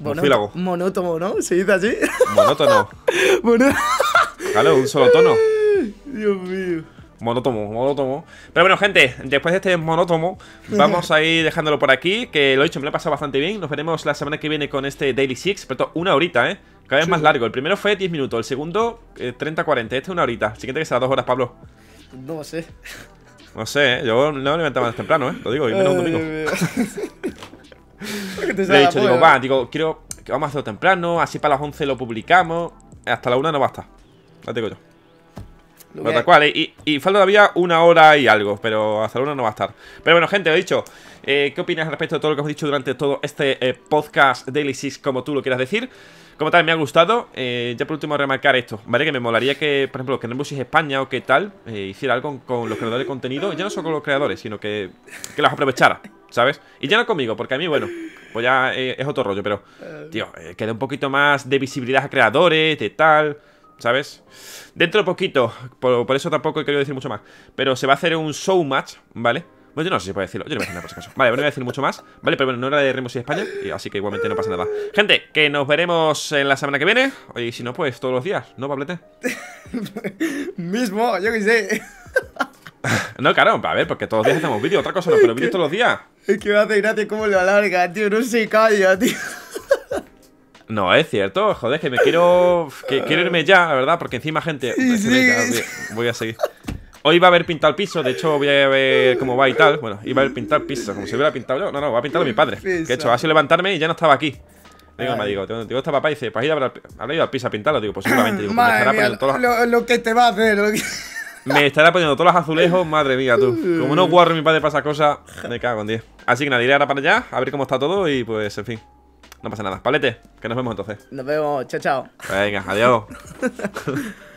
Monótono, monótono, ¿no? ¿Se dice así? Monótono. Bueno. Claro, un solo tono. Dios mío. Monótono, monótono. Pero bueno, gente, después de este monótono, vamos a ir dejándolo por aquí. Que lo he dicho, me lo he pasado bastante bien. Nos veremos la semana que viene con este Daily Six. Pero una horita, ¿eh? Cada vez más largo. El primero fue 10 minutos, el segundo 30-40. Eh, este es una horita. El siguiente que será dos horas, Pablo. No sé. No sé, ¿eh? yo no me levantaba más temprano, ¿eh? Lo digo, y menos un domingo. De he dicho, digo, digo, quiero que vamos a hacerlo temprano, así para las 11 lo publicamos. Hasta la 1 no va a estar. te yo. cual, y, falta todavía una hora y algo, pero hasta la una no va a estar. Pero bueno, gente, he dicho, eh, ¿qué opinas respecto a todo lo que hemos dicho durante todo este eh, podcast Daily Six, como tú lo quieras decir? Como tal, me ha gustado. Eh, ya por último, remarcar esto, ¿vale? Que me molaría que, por ejemplo, que Nembusis España o qué tal eh, hiciera algo con, los creadores de contenido. Ya no solo con los creadores, sino que, que las aprovechara, ¿sabes? Y ya no conmigo, porque a mí, bueno, pues ya eh, es otro rollo, pero, tío, que dé un poquito más de visibilidad a creadores, de tal. ¿sabes? Dentro de poquito, por, por, eso tampoco he querido decir mucho más, pero se va a hacer un showmatch, ¿vale? Bueno, yo no sé si puedo decirlo. Yo no voy a decir nada por si acaso. Vale, no voy a decir mucho más. Vale, pero bueno, no era de Remos y España. Así que igualmente no pasa nada. Gente, que nos veremos en la semana que viene. Oye, y si no, pues todos los días, ¿no, Pablete? Mismo, yo qué sé. no, claro, a ver, porque todos los días hacemos vídeo Otra cosa no, pero vídeo todos los días. Es que me hace gracia cómo lo alarga, tío. No se calla, tío. No, es cierto, joder, que me quiero. Que quiero irme ya, la verdad, porque encima, gente. Voy a seguir. Hoy va a haber pintado el piso, de hecho voy a ver cómo va y tal. Bueno, iba a haber pintado el piso, como si hubiera pintado yo. No, no, va a pintarlo mi padre. Que he hecho, sido levantarme y ya no estaba aquí. Digo, me digo, digo, esta papá y dice, ¿para pues ir a, habrá ido al piso a pintarlo? Digo, posiblemente. Pues digo, me mía, lo, lo, que te va a hacer. Lo que... me estará poniendo todos los azulejos, madre mía, tú. Como no guarro mi padre para esas cosas, me cago en 10. Así que nada, iré ahora para allá, a ver cómo está todo y pues, en fin. No pasa nada. Palete, que nos vemos entonces. Nos vemos, chao, chao. Venga, adiós.